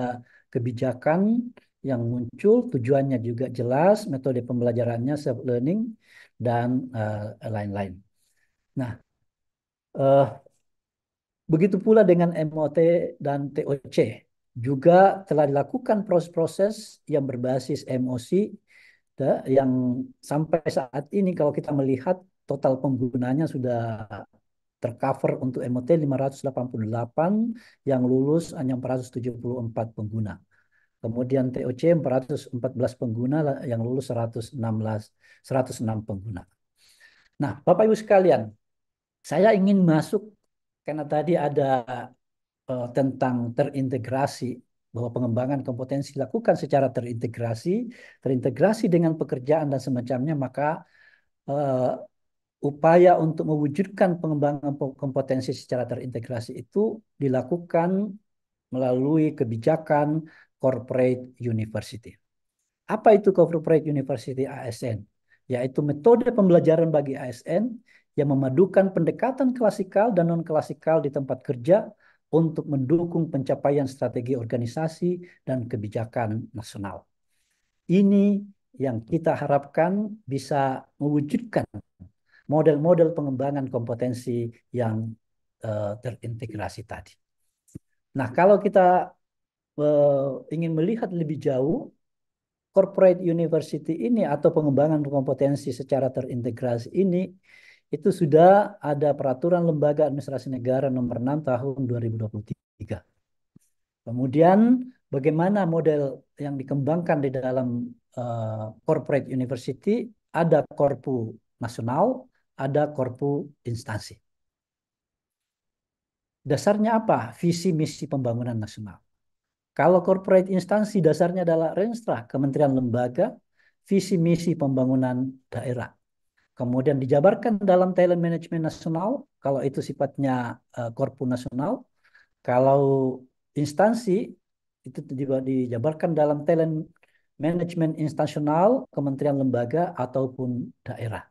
Speaker 6: kebijakan yang muncul, tujuannya juga jelas, metode pembelajarannya self-learning, dan eh, lain-lain. Eh, nah, eh, begitu pula dengan MOT dan TOC juga telah dilakukan proses-proses yang berbasis emosi ya, yang sampai saat ini kalau kita melihat total penggunanya sudah tercover untuk MOT 588 yang lulus hanya 474 pengguna. Kemudian TOC 414 pengguna yang lulus 116 106 pengguna. Nah, Bapak Ibu sekalian, saya ingin masuk karena tadi ada uh, tentang terintegrasi bahwa pengembangan kompetensi dilakukan secara terintegrasi, terintegrasi dengan pekerjaan dan semacamnya, maka uh, upaya untuk mewujudkan pengembangan kompetensi secara terintegrasi itu dilakukan melalui kebijakan corporate university. Apa itu corporate university ASN? Yaitu metode pembelajaran bagi ASN yang memadukan pendekatan klasikal dan non-klasikal di tempat kerja untuk mendukung pencapaian strategi organisasi dan kebijakan nasional. Ini yang kita harapkan bisa mewujudkan model-model pengembangan kompetensi yang uh, terintegrasi tadi. Nah, kalau kita uh, ingin melihat lebih jauh, corporate university ini atau pengembangan kompetensi secara terintegrasi ini itu sudah ada peraturan lembaga administrasi negara nomor 6 tahun 2023. Kemudian bagaimana model yang dikembangkan di dalam uh, corporate university ada korpu nasional, ada korpu instansi. Dasarnya apa? Visi misi pembangunan nasional. Kalau corporate instansi dasarnya adalah Renstra, kementerian lembaga, visi misi pembangunan daerah kemudian dijabarkan dalam talent management nasional kalau itu sifatnya uh, eh, korpu nasional kalau instansi itu juga dijabarkan dalam talent Management instansional kementerian lembaga ataupun daerah.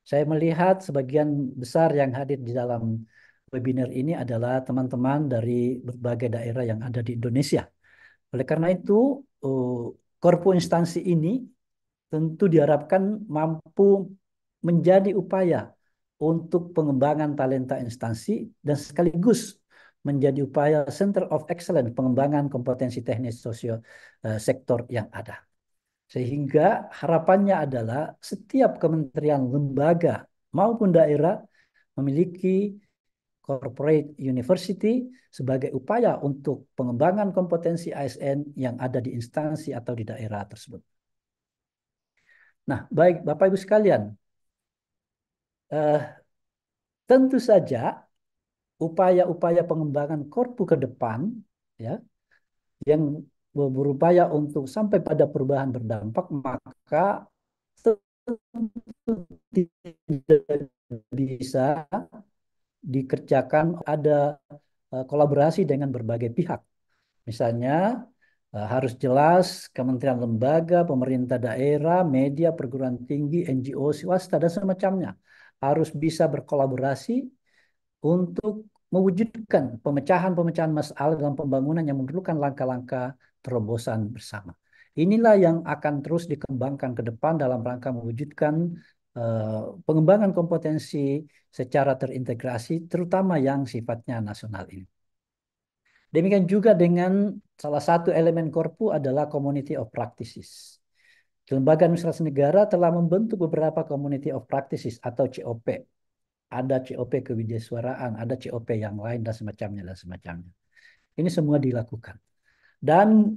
Speaker 6: Saya melihat sebagian besar yang hadir di dalam webinar ini adalah teman-teman dari berbagai daerah yang ada di Indonesia. Oleh karena itu, eh, korpu instansi ini tentu diharapkan mampu menjadi upaya untuk pengembangan talenta instansi dan sekaligus menjadi upaya Center of Excellence pengembangan kompetensi teknis sosial eh, sektor yang ada. Sehingga harapannya adalah setiap kementerian, lembaga maupun daerah memiliki corporate university sebagai upaya untuk pengembangan kompetensi ASN yang ada di instansi atau di daerah tersebut. Nah, baik Bapak Ibu sekalian, eh, tentu saja upaya-upaya pengembangan korpu ke depan ya yang berupaya untuk sampai pada perubahan berdampak maka tentu tidak bisa dikerjakan ada eh, kolaborasi dengan berbagai pihak misalnya eh, harus jelas kementerian lembaga pemerintah daerah media perguruan tinggi NGO swasta dan semacamnya harus bisa berkolaborasi untuk mewujudkan pemecahan-pemecahan masalah dalam pembangunan yang memerlukan langkah-langkah terobosan bersama. Inilah yang akan terus dikembangkan ke depan dalam rangka mewujudkan uh, pengembangan kompetensi secara terintegrasi, terutama yang sifatnya nasional ini. Demikian juga dengan salah satu elemen korpu adalah community of practices. Lembaga Administrasi Negara telah membentuk beberapa Community of Practices atau COP. Ada COP kewideswaraan, ada COP yang lain dan semacamnya dan semacamnya. Ini semua dilakukan. Dan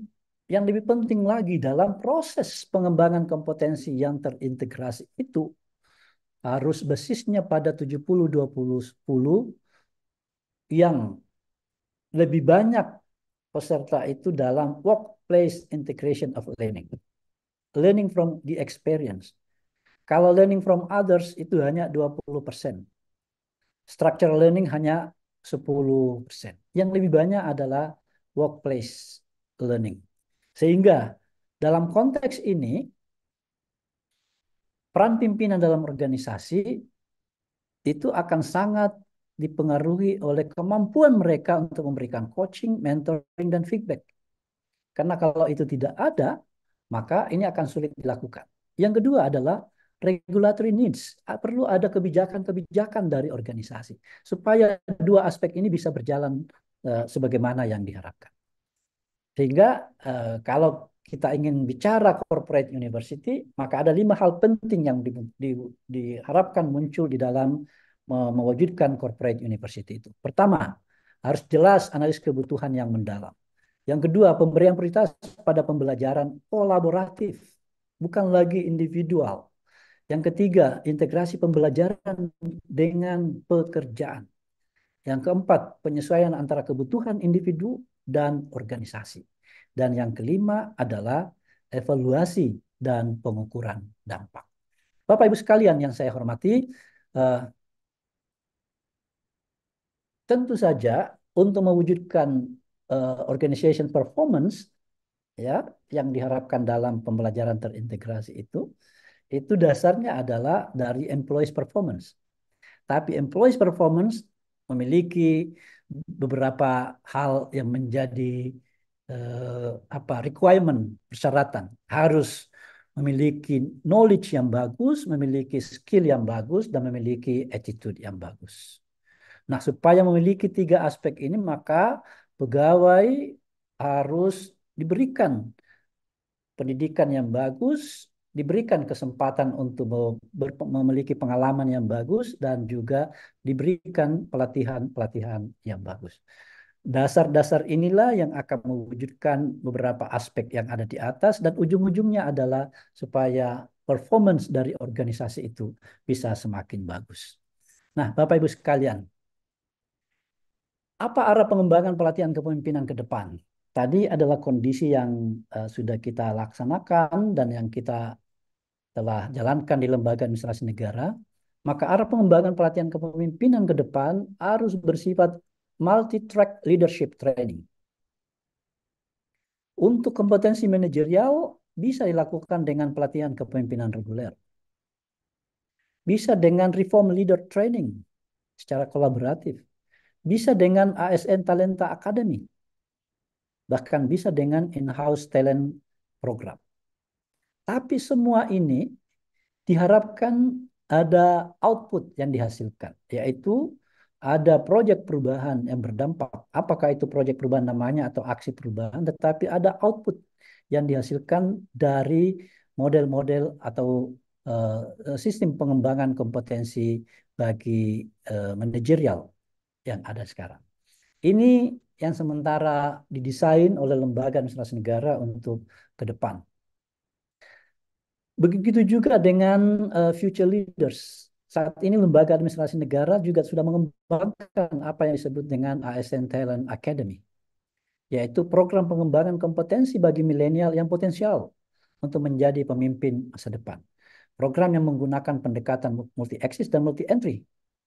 Speaker 6: yang lebih penting lagi dalam proses pengembangan kompetensi yang terintegrasi itu harus basisnya pada 70 20 10 yang lebih banyak peserta itu dalam workplace integration of learning learning from the experience. Kalau learning from others itu hanya 20%. Structure learning hanya 10%. Yang lebih banyak adalah workplace learning. Sehingga dalam konteks ini peran pimpinan dalam organisasi itu akan sangat dipengaruhi oleh kemampuan mereka untuk memberikan coaching, mentoring, dan feedback. Karena kalau itu tidak ada, maka ini akan sulit dilakukan. Yang kedua adalah regulatory needs. Ah, perlu ada kebijakan-kebijakan dari organisasi supaya dua aspek ini bisa berjalan uh, sebagaimana yang diharapkan. Sehingga uh, kalau kita ingin bicara corporate university, maka ada lima hal penting yang di, di, diharapkan muncul di dalam mewujudkan corporate university itu. Pertama, harus jelas analis kebutuhan yang mendalam. Yang kedua, pemberian prioritas pada pembelajaran kolaboratif, bukan lagi individual. Yang ketiga, integrasi pembelajaran dengan pekerjaan. Yang keempat, penyesuaian antara kebutuhan individu dan organisasi. Dan yang kelima adalah evaluasi dan pengukuran dampak. Bapak Ibu sekalian yang saya hormati, eh, tentu saja untuk mewujudkan Eh, organization performance ya yang diharapkan dalam pembelajaran terintegrasi itu itu dasarnya adalah dari employees performance. Tapi employees performance memiliki beberapa hal yang menjadi eh, apa requirement persyaratan harus memiliki knowledge yang bagus, memiliki skill yang bagus, dan memiliki attitude yang bagus. Nah, supaya memiliki tiga aspek ini, maka pegawai harus diberikan pendidikan yang bagus, diberikan kesempatan untuk memiliki pengalaman yang bagus dan juga diberikan pelatihan-pelatihan yang bagus. Dasar-dasar inilah yang akan mewujudkan beberapa aspek yang ada di atas dan ujung-ujungnya adalah supaya performance dari organisasi itu bisa semakin bagus. Nah, Bapak Ibu sekalian, apa arah pengembangan pelatihan kepemimpinan ke depan? Tadi adalah kondisi yang uh, sudah kita laksanakan dan yang kita telah jalankan di lembaga administrasi negara. Maka arah pengembangan pelatihan kepemimpinan ke depan harus bersifat multi-track leadership training. Untuk kompetensi manajerial bisa dilakukan dengan pelatihan kepemimpinan reguler. Bisa dengan reform leader training secara kolaboratif bisa dengan ASN Talenta Academy, bahkan bisa dengan in-house talent program. Tapi semua ini diharapkan ada output yang dihasilkan, yaitu ada proyek perubahan yang berdampak. Apakah itu proyek perubahan namanya atau aksi perubahan, tetapi ada output yang dihasilkan dari model-model atau uh, sistem pengembangan kompetensi bagi uh, manajerial yang ada sekarang. Ini yang sementara didesain oleh lembaga administrasi negara untuk ke depan. Begitu juga dengan uh, future leaders. Saat ini lembaga administrasi negara juga sudah mengembangkan apa yang disebut dengan ASN Talent Academy, yaitu program pengembangan kompetensi bagi milenial yang potensial untuk menjadi pemimpin masa depan. Program yang menggunakan pendekatan multi-axis dan multi-entry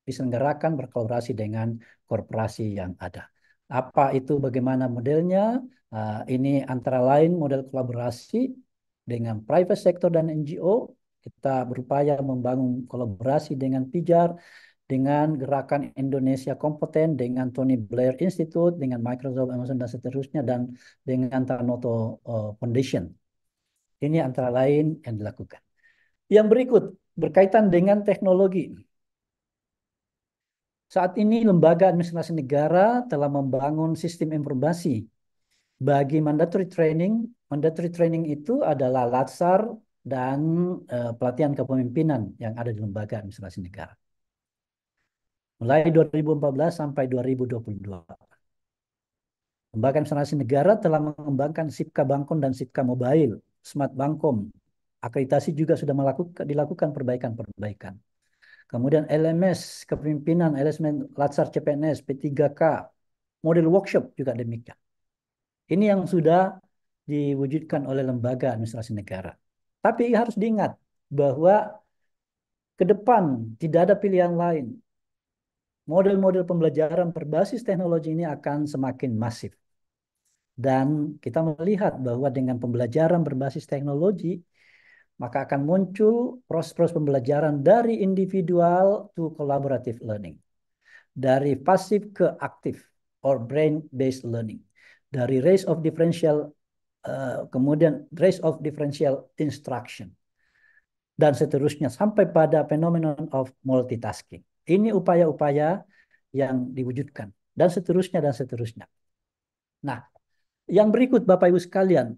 Speaker 6: diselenggarakan berkolaborasi dengan korporasi yang ada. Apa itu bagaimana modelnya? Eh, ini antara lain model kolaborasi dengan private sector dan NGO. Kita berupaya membangun kolaborasi dengan pijar, dengan gerakan Indonesia kompeten, dengan Tony Blair Institute, dengan Microsoft, Amazon, dan seterusnya, dan dengan Tanoto eh, Foundation. Ini antara lain yang dilakukan. Yang berikut berkaitan dengan teknologi saat ini lembaga administrasi negara telah membangun sistem informasi bagi mandatory training. Mandatory training itu adalah latsar dan uh, pelatihan kepemimpinan yang ada di lembaga administrasi negara. Mulai 2014 sampai 2022. Lembaga administrasi negara telah mengembangkan SIPKA Bangkom dan SIPKA Mobile, Smart Bangkom. Akreditasi juga sudah melakukan, dilakukan perbaikan-perbaikan. Kemudian LMS, kepemimpinan, LSM Latsar CPNS, P3K, model workshop juga demikian. Ini yang sudah diwujudkan oleh lembaga administrasi negara. Tapi harus diingat bahwa ke depan tidak ada pilihan lain. Model-model pembelajaran berbasis teknologi ini akan semakin masif. Dan kita melihat bahwa dengan pembelajaran berbasis teknologi, maka akan muncul proses-proses pembelajaran dari individual to collaborative learning. Dari pasif ke aktif or brain-based learning. Dari race of differential, uh, kemudian race of differential instruction. Dan seterusnya sampai pada phenomenon of multitasking. Ini upaya-upaya yang diwujudkan. Dan seterusnya, dan seterusnya. Nah, yang berikut Bapak Ibu sekalian,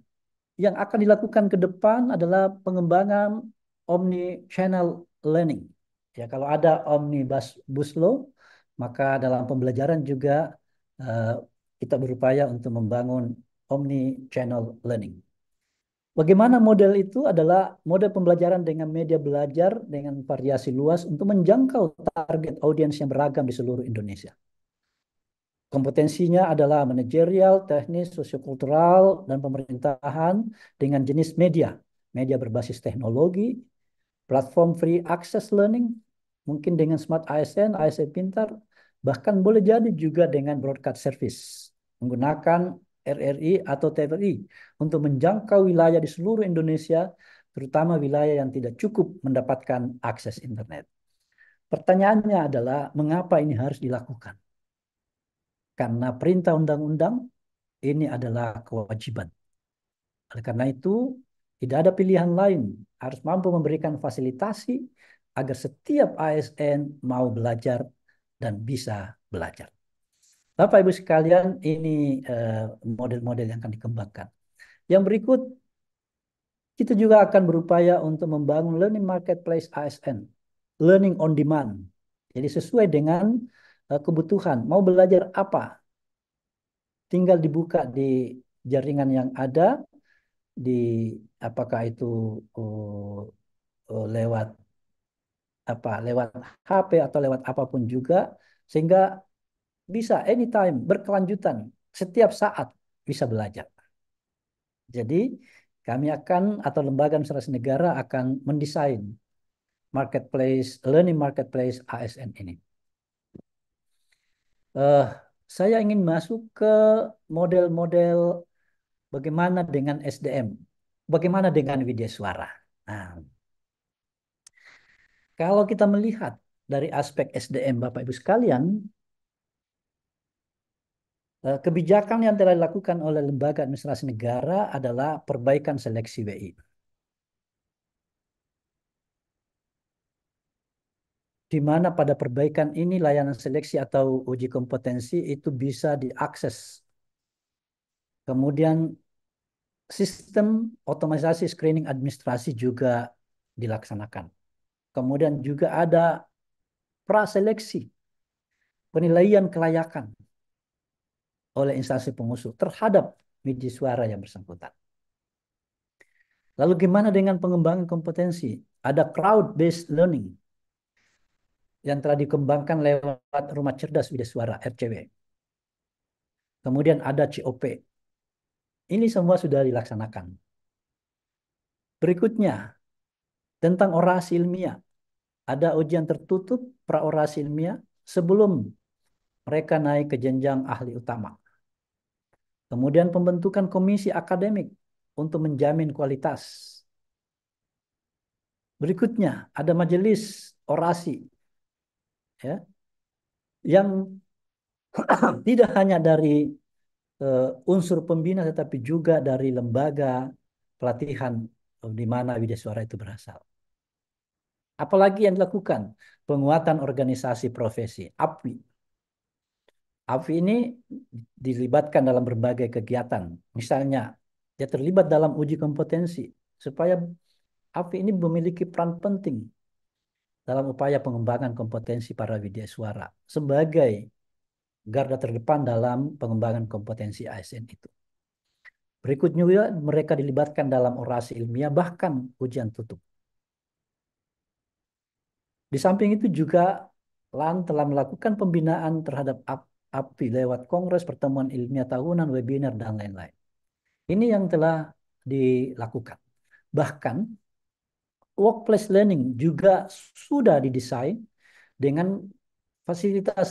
Speaker 6: yang akan dilakukan ke depan adalah pengembangan omni channel learning. Ya, kalau ada omnibus buslo, maka dalam pembelajaran juga uh, kita berupaya untuk membangun omni channel learning. Bagaimana model itu adalah model pembelajaran dengan media belajar dengan variasi luas untuk menjangkau target audiens yang beragam di seluruh Indonesia. Kompetensinya adalah manajerial, teknis, sosiokultural, dan pemerintahan dengan jenis media. Media berbasis teknologi, platform free access learning, mungkin dengan smart ASN, ASN pintar, bahkan boleh jadi juga dengan broadcast service. Menggunakan RRI atau TVRI untuk menjangkau wilayah di seluruh Indonesia, terutama wilayah yang tidak cukup mendapatkan akses internet. Pertanyaannya adalah mengapa ini harus dilakukan? Karena perintah undang-undang ini adalah kewajiban. Oleh karena itu, tidak ada pilihan lain. Harus mampu memberikan fasilitasi agar setiap ASN mau belajar dan bisa belajar. Bapak Ibu sekalian, ini eh, model-model yang akan dikembangkan. Yang berikut, kita juga akan berupaya untuk membangun learning marketplace ASN, learning on demand. Jadi sesuai dengan Eh, kebutuhan, mau belajar apa, tinggal dibuka di jaringan yang ada, di apakah itu uh, uh, lewat apa lewat HP atau lewat apapun juga sehingga bisa anytime berkelanjutan setiap saat bisa belajar. Jadi kami akan atau lembaga masyarakat negara akan mendesain marketplace learning marketplace ASN ini. Uh, saya ingin masuk ke model-model bagaimana dengan SDM, bagaimana dengan Widya Suara. Nah, kalau kita melihat dari aspek SDM Bapak Ibu sekalian, eh, kebijakan yang telah dilakukan oleh lembaga administrasi negara adalah perbaikan seleksi WI. di mana pada perbaikan ini layanan seleksi atau uji kompetensi itu bisa diakses. Kemudian sistem otomatisasi screening administrasi juga dilaksanakan. Kemudian juga ada praseleksi, penilaian kelayakan oleh instansi pengusul terhadap media suara yang bersangkutan. Lalu gimana dengan pengembangan kompetensi? Ada crowd-based learning yang telah dikembangkan lewat Rumah Cerdas Widya Suara RCW. Kemudian ada COP. Ini semua sudah dilaksanakan. Berikutnya, tentang orasi ilmiah. Ada ujian tertutup praorasi ilmiah sebelum mereka naik ke jenjang ahli utama. Kemudian pembentukan komisi akademik untuk menjamin kualitas. Berikutnya, ada majelis orasi ya yang tidak hanya dari uh, unsur pembina tetapi juga dari lembaga pelatihan eh, di mana Widya Suara itu berasal. Apalagi yang dilakukan penguatan organisasi profesi APWI. APWI ini dilibatkan dalam berbagai kegiatan. Misalnya dia terlibat dalam uji kompetensi supaya APWI ini memiliki peran penting dalam upaya pengembangan kompetensi para widya suara sebagai garda terdepan dalam pengembangan kompetensi ASN itu. Berikutnya mereka dilibatkan dalam orasi ilmiah bahkan ujian tutup. Di samping itu juga LAN telah melakukan pembinaan terhadap API lewat kongres pertemuan ilmiah tahunan, webinar, dan lain-lain. Ini yang telah dilakukan. Bahkan workplace learning juga sudah didesain dengan fasilitas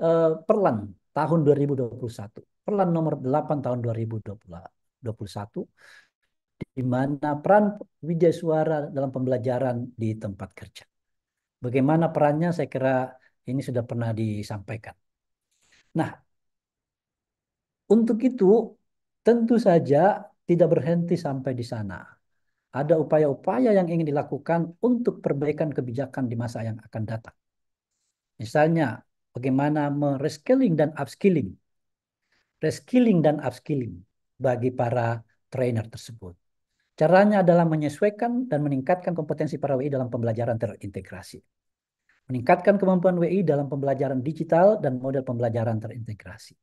Speaker 6: uh, Perlan tahun 2021. Perlan nomor 8 tahun 2021 di mana peran Wijaya Suara dalam pembelajaran di tempat kerja. Bagaimana perannya saya kira ini sudah pernah disampaikan. Nah, untuk itu tentu saja tidak berhenti sampai di sana ada upaya-upaya yang ingin dilakukan untuk perbaikan kebijakan di masa yang akan datang. Misalnya, bagaimana mereskilling dan upskilling. Reskilling dan upskilling bagi para trainer tersebut. Caranya adalah menyesuaikan dan meningkatkan kompetensi para WI dalam pembelajaran terintegrasi. Meningkatkan kemampuan WI dalam pembelajaran digital dan model pembelajaran terintegrasi.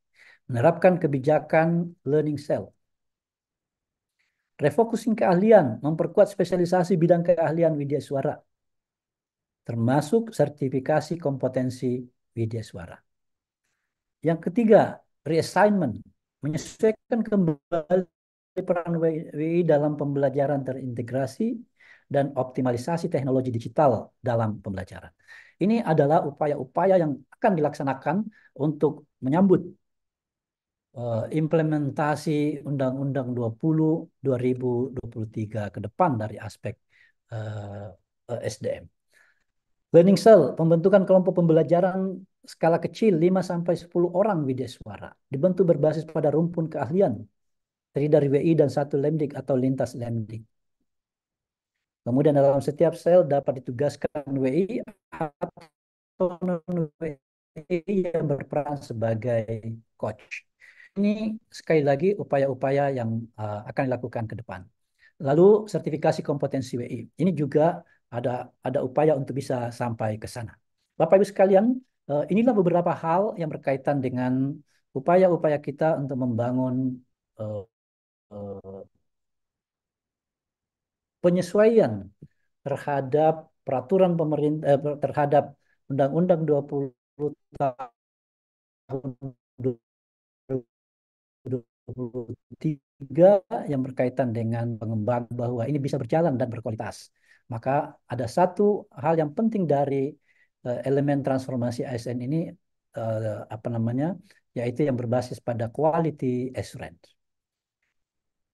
Speaker 6: Menerapkan kebijakan learning cell refocusing keahlian, memperkuat spesialisasi bidang keahlian Widya Suara, termasuk sertifikasi kompetensi Widya Suara. Yang ketiga, reassignment, menyesuaikan kembali peran WI dalam pembelajaran terintegrasi dan optimalisasi teknologi digital dalam pembelajaran. Ini adalah upaya-upaya yang akan dilaksanakan untuk menyambut Eh, implementasi Undang-Undang 20 2023 ke depan dari aspek uh, eh, eh, SDM. Learning Cell, pembentukan kelompok pembelajaran skala kecil 5-10 orang widya suara, dibentuk berbasis pada rumpun keahlian, terdiri dari WI dan satu lemdik atau lintas lemdik. Kemudian dalam setiap sel dapat ditugaskan WI atau non-WI yang berperan sebagai coach ini sekali lagi upaya-upaya yang uh, akan dilakukan ke depan. Lalu sertifikasi kompetensi WI. Ini juga ada ada upaya untuk bisa sampai ke sana. Bapak Ibu sekalian, uh, inilah beberapa hal yang berkaitan dengan upaya-upaya kita untuk membangun uh, uh, penyesuaian terhadap peraturan pemerintah eh, terhadap Undang-Undang 20 tahun 2023 yang berkaitan dengan pengembangan bahwa ini bisa berjalan dan berkualitas. Maka ada satu hal yang penting dari uh, elemen transformasi ASN ini uh, apa namanya? yaitu yang berbasis pada quality assurance.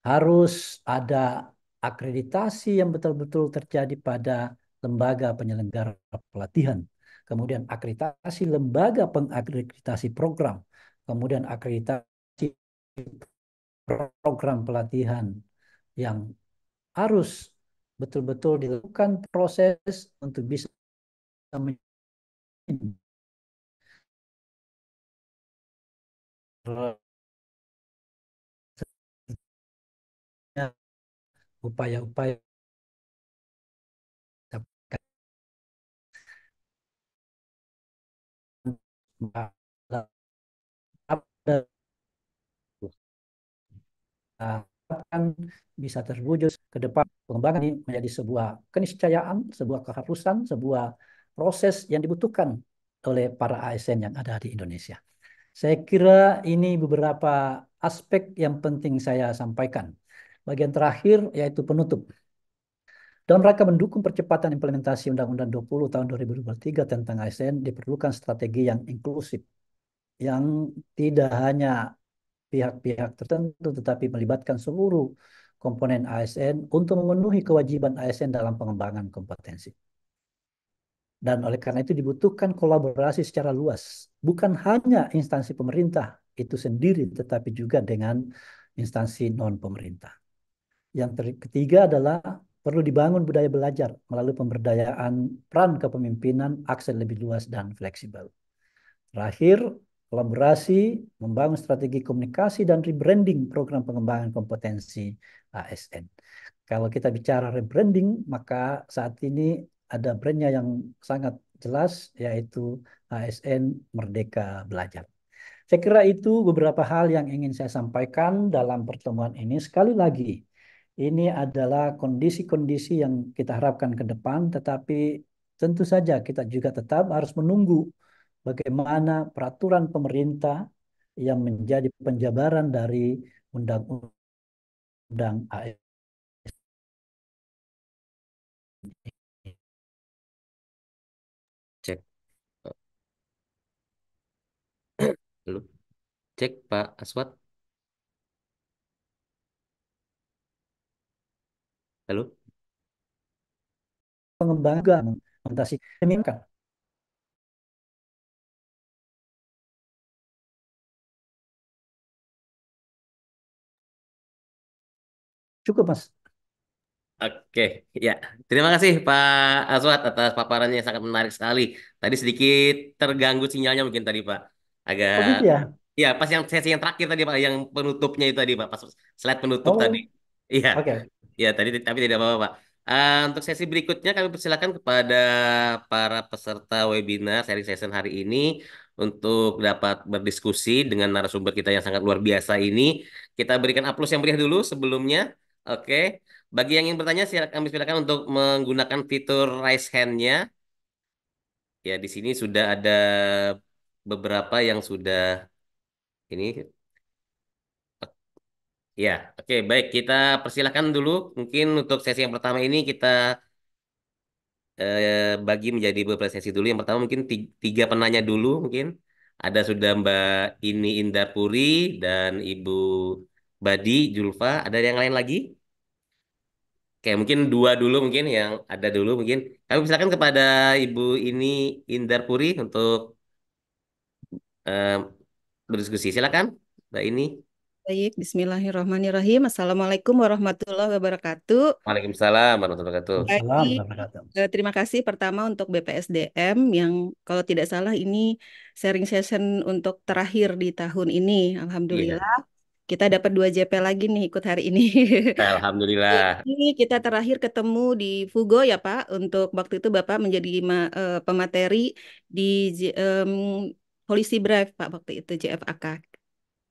Speaker 6: Harus ada akreditasi yang betul-betul terjadi pada lembaga penyelenggara pelatihan, kemudian akreditasi lembaga pengakreditasi program, kemudian akreditasi program pelatihan yang harus betul-betul dilakukan proses untuk bisa
Speaker 8: upaya-upaya dapatkan
Speaker 6: harapkan bisa terwujud ke depan pengembangan ini menjadi sebuah keniscayaan, sebuah keharusan, sebuah proses yang dibutuhkan oleh para ASN yang ada di Indonesia. Saya kira ini beberapa aspek yang penting saya sampaikan. Bagian terakhir yaitu penutup. Dalam rangka mendukung percepatan implementasi Undang-Undang 20 tahun 2023 tentang ASN diperlukan strategi yang inklusif yang tidak hanya pihak-pihak tertentu tetapi melibatkan seluruh komponen ASN untuk memenuhi kewajiban ASN dalam pengembangan kompetensi. Dan oleh karena itu dibutuhkan kolaborasi secara luas, bukan hanya instansi pemerintah itu sendiri tetapi juga dengan instansi non pemerintah. Yang ketiga adalah perlu dibangun budaya belajar melalui pemberdayaan peran kepemimpinan, akses lebih luas, dan fleksibel. Terakhir, kolaborasi, membangun strategi komunikasi, dan rebranding program pengembangan kompetensi ASN. Kalau kita bicara rebranding, maka saat ini ada brandnya yang sangat jelas, yaitu ASN Merdeka Belajar. Saya kira itu beberapa hal yang ingin saya sampaikan dalam pertemuan ini. Sekali lagi, ini adalah kondisi-kondisi yang kita harapkan ke depan, tetapi tentu saja kita juga tetap harus menunggu bagaimana peraturan pemerintah yang menjadi penjabaran dari undang-undang AS
Speaker 8: cek
Speaker 5: Halo. cek Pak Aswat halo
Speaker 8: pengembangan implementasi demikian
Speaker 6: Cukup, Mas.
Speaker 5: Oke, ya. Terima kasih Pak Aswat atas paparannya yang sangat menarik sekali. Tadi sedikit terganggu sinyalnya mungkin tadi Pak. Agak oh, gitu ya? Iya, pas yang sesi yang terakhir tadi Pak, yang penutupnya itu tadi Pak, pas slide penutup oh. tadi. Iya. Oke. Okay. Iya, tadi tapi tidak apa-apa Pak. Uh, untuk sesi berikutnya kami persilakan kepada para peserta webinar seri session hari ini untuk dapat berdiskusi dengan narasumber kita yang sangat luar biasa ini. Kita berikan aplaus yang meriah dulu sebelumnya Oke, bagi yang ingin bertanya silakan kami silakan untuk menggunakan fitur raise hand-nya. Ya, di sini sudah ada beberapa yang sudah ini. Ya, oke baik kita persilahkan dulu. Mungkin untuk sesi yang pertama ini kita eh, bagi menjadi beberapa sesi dulu. Yang pertama mungkin tiga penanya dulu mungkin. Ada sudah Mbak Ini Indapuri dan Ibu Badi, Julfa, ada yang lain lagi? Oke, mungkin dua dulu mungkin yang ada dulu mungkin. Kami silakan kepada Ibu ini Indar Puri untuk eh, berdiskusi. Silakan, Mbak ini.
Speaker 4: Baik, Bismillahirrahmanirrahim. Assalamualaikum warahmatullahi wabarakatuh.
Speaker 5: Waalaikumsalam warahmatullahi wabarakatuh.
Speaker 4: Baik, eh, terima kasih pertama untuk BPSDM yang kalau tidak salah ini sharing session untuk terakhir di tahun ini. Iya. Alhamdulillah. Yeah kita dapat dua JP lagi nih ikut hari ini.
Speaker 5: Alhamdulillah.
Speaker 4: Ini kita terakhir ketemu di Fugo ya Pak. Untuk waktu itu Bapak menjadi ma uh, pemateri di um, Polisi Drive Pak waktu itu JFAK.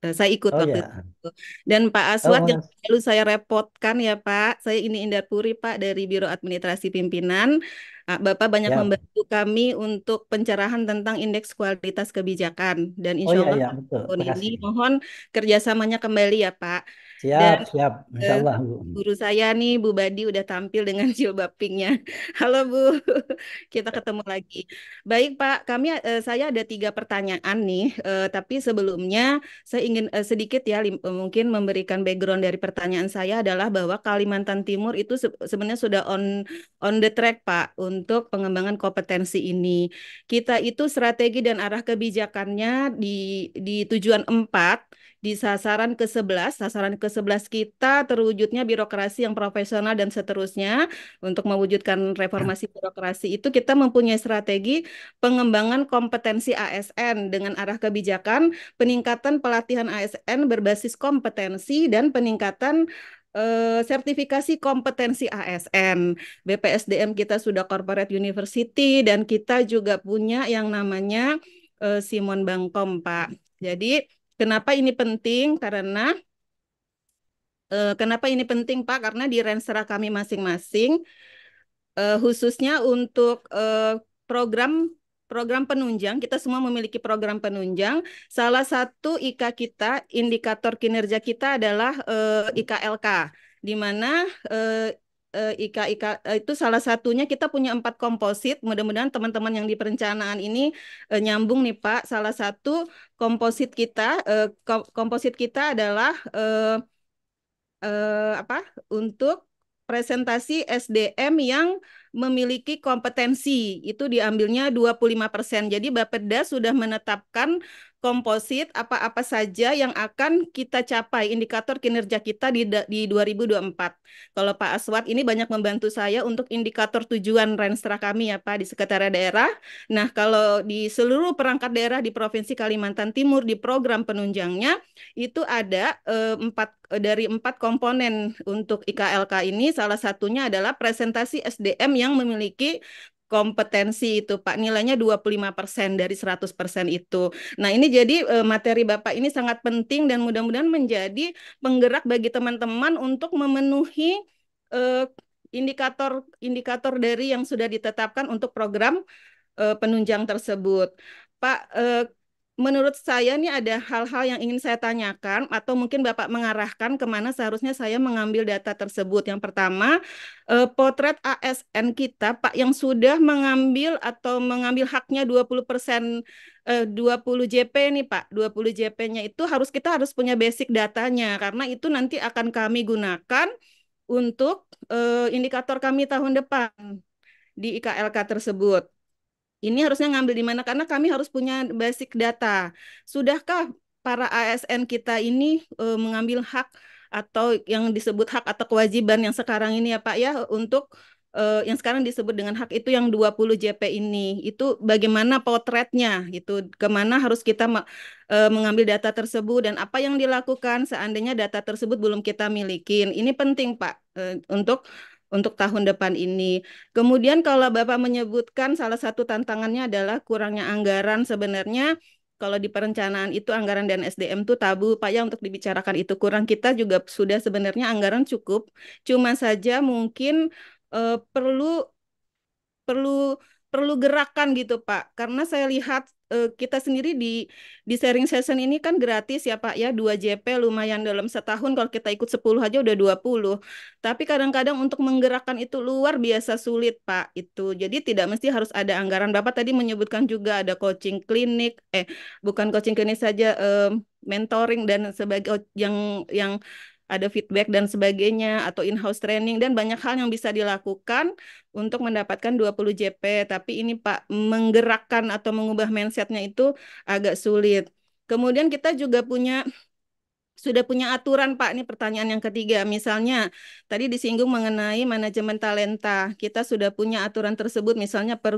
Speaker 4: Eh, saya ikut oh, waktu ya. itu. Dan Pak Aswad oh, perlu saya repotkan ya Pak. Saya ini Indar Puri Pak dari Biro Administrasi Pimpinan. Ah, Bapak banyak ya. membantu kami untuk pencerahan tentang indeks kualitas kebijakan dan insya oh, Allah ya, ya. tahun ini mohon kerjasamanya kembali ya Pak. Siap, Dan,
Speaker 6: siap. Insya eh, Allah, Bu.
Speaker 4: Guru saya nih, Bu Badi udah tampil dengan jilbab pinknya. Halo, Bu. Kita ketemu lagi. Baik, Pak. Kami eh, saya ada tiga pertanyaan nih, eh, tapi sebelumnya saya ingin uh, sedikit ya eh, mungkin memberikan background dari pertanyaan saya adalah bahwa Kalimantan Timur itu se sebenarnya sudah on on the track, Pak, untuk pengembangan kompetensi ini. Kita itu strategi dan arah kebijakannya di di tujuan empat di sasaran ke-11. Sasaran ke-11 kita terwujudnya birokrasi yang profesional dan seterusnya. Untuk mewujudkan reformasi birokrasi itu kita mempunyai strategi pengembangan kompetensi ASN dengan arah kebijakan peningkatan pelatihan ASN berbasis kompetensi dan peningkatan eh, sertifikasi kompetensi ASN. BPSDM kita sudah corporate university dan kita juga punya yang namanya eh, Simon Bangkom, Pak. Jadi Kenapa ini penting? Karena uh, kenapa ini penting Pak? Karena di rensera kami masing-masing uh, khususnya untuk eh, program program penunjang, kita semua memiliki program penunjang. Salah satu IKA kita, indikator kinerja kita adalah uh, IKLK, di mana uh, Eh, Ika Ika eh, itu salah satunya kita punya empat komposit. Mudah-mudahan teman-teman yang di perencanaan ini eh, nyambung nih Pak. Salah satu komposit kita komposit kita adalah apa? Untuk presentasi SDM yang memiliki kompetensi itu diambilnya 25%. Jadi Bapeda sudah menetapkan komposit apa-apa saja yang akan kita capai indikator kinerja kita di di 2024. Kalau Pak Aswat ini banyak membantu saya untuk indikator tujuan Renstra kami ya Pak di Sekretariat Daerah. Nah, kalau di seluruh perangkat daerah di Provinsi Kalimantan Timur di program penunjangnya itu ada eh, empat eh, dari empat komponen untuk IKLK ini salah satunya adalah presentasi SDM yang memiliki kompetensi itu Pak nilainya 25% dari 100% itu. Nah, ini jadi e, materi Bapak ini sangat penting dan mudah-mudahan menjadi penggerak bagi teman-teman untuk memenuhi e, indikator indikator dari yang sudah ditetapkan untuk program e, penunjang tersebut. Pak menurut saya ini ada hal-hal yang ingin saya tanyakan atau mungkin Bapak mengarahkan kemana seharusnya saya mengambil data tersebut. Yang pertama, eh, potret ASN kita Pak yang sudah mengambil atau mengambil haknya 20% eh, 20 JP nih Pak. 20 JP-nya itu harus kita harus punya basic datanya karena itu nanti akan kami gunakan untuk eh, indikator kami tahun depan di IKLK tersebut. Ini harusnya ngambil di mana? Karena kami harus punya basic data. Sudahkah para ASN kita ini e, mengambil hak atau yang disebut hak atau kewajiban yang sekarang ini ya Pak ya untuk e, yang sekarang disebut dengan hak itu yang 20 JP ini itu bagaimana potretnya gitu kemana harus kita me, e, mengambil data tersebut dan apa yang dilakukan seandainya data tersebut belum kita milikin ini penting Pak e, untuk untuk tahun depan ini. Kemudian kalau Bapak menyebutkan salah satu tantangannya adalah kurangnya anggaran sebenarnya kalau di perencanaan itu anggaran dan SDM itu tabu Pak ya untuk dibicarakan itu kurang kita juga sudah sebenarnya anggaran cukup cuma saja mungkin uh, perlu perlu perlu gerakan gitu Pak karena saya lihat uh, kita sendiri di di sharing session ini kan gratis ya Pak ya 2 JP lumayan dalam setahun kalau kita ikut 10 aja udah 20 tapi kadang-kadang untuk menggerakkan itu luar biasa sulit Pak itu jadi tidak mesti harus ada anggaran Bapak tadi menyebutkan juga ada coaching klinik eh bukan coaching klinik saja eh, mentoring dan sebagai yang yang ada feedback dan sebagainya atau in-house training dan banyak hal yang bisa dilakukan untuk mendapatkan 20 JP tapi ini Pak menggerakkan atau mengubah mindsetnya itu agak sulit. Kemudian kita juga punya sudah punya aturan Pak. Ini pertanyaan yang ketiga. Misalnya tadi disinggung mengenai manajemen talenta. Kita sudah punya aturan tersebut misalnya per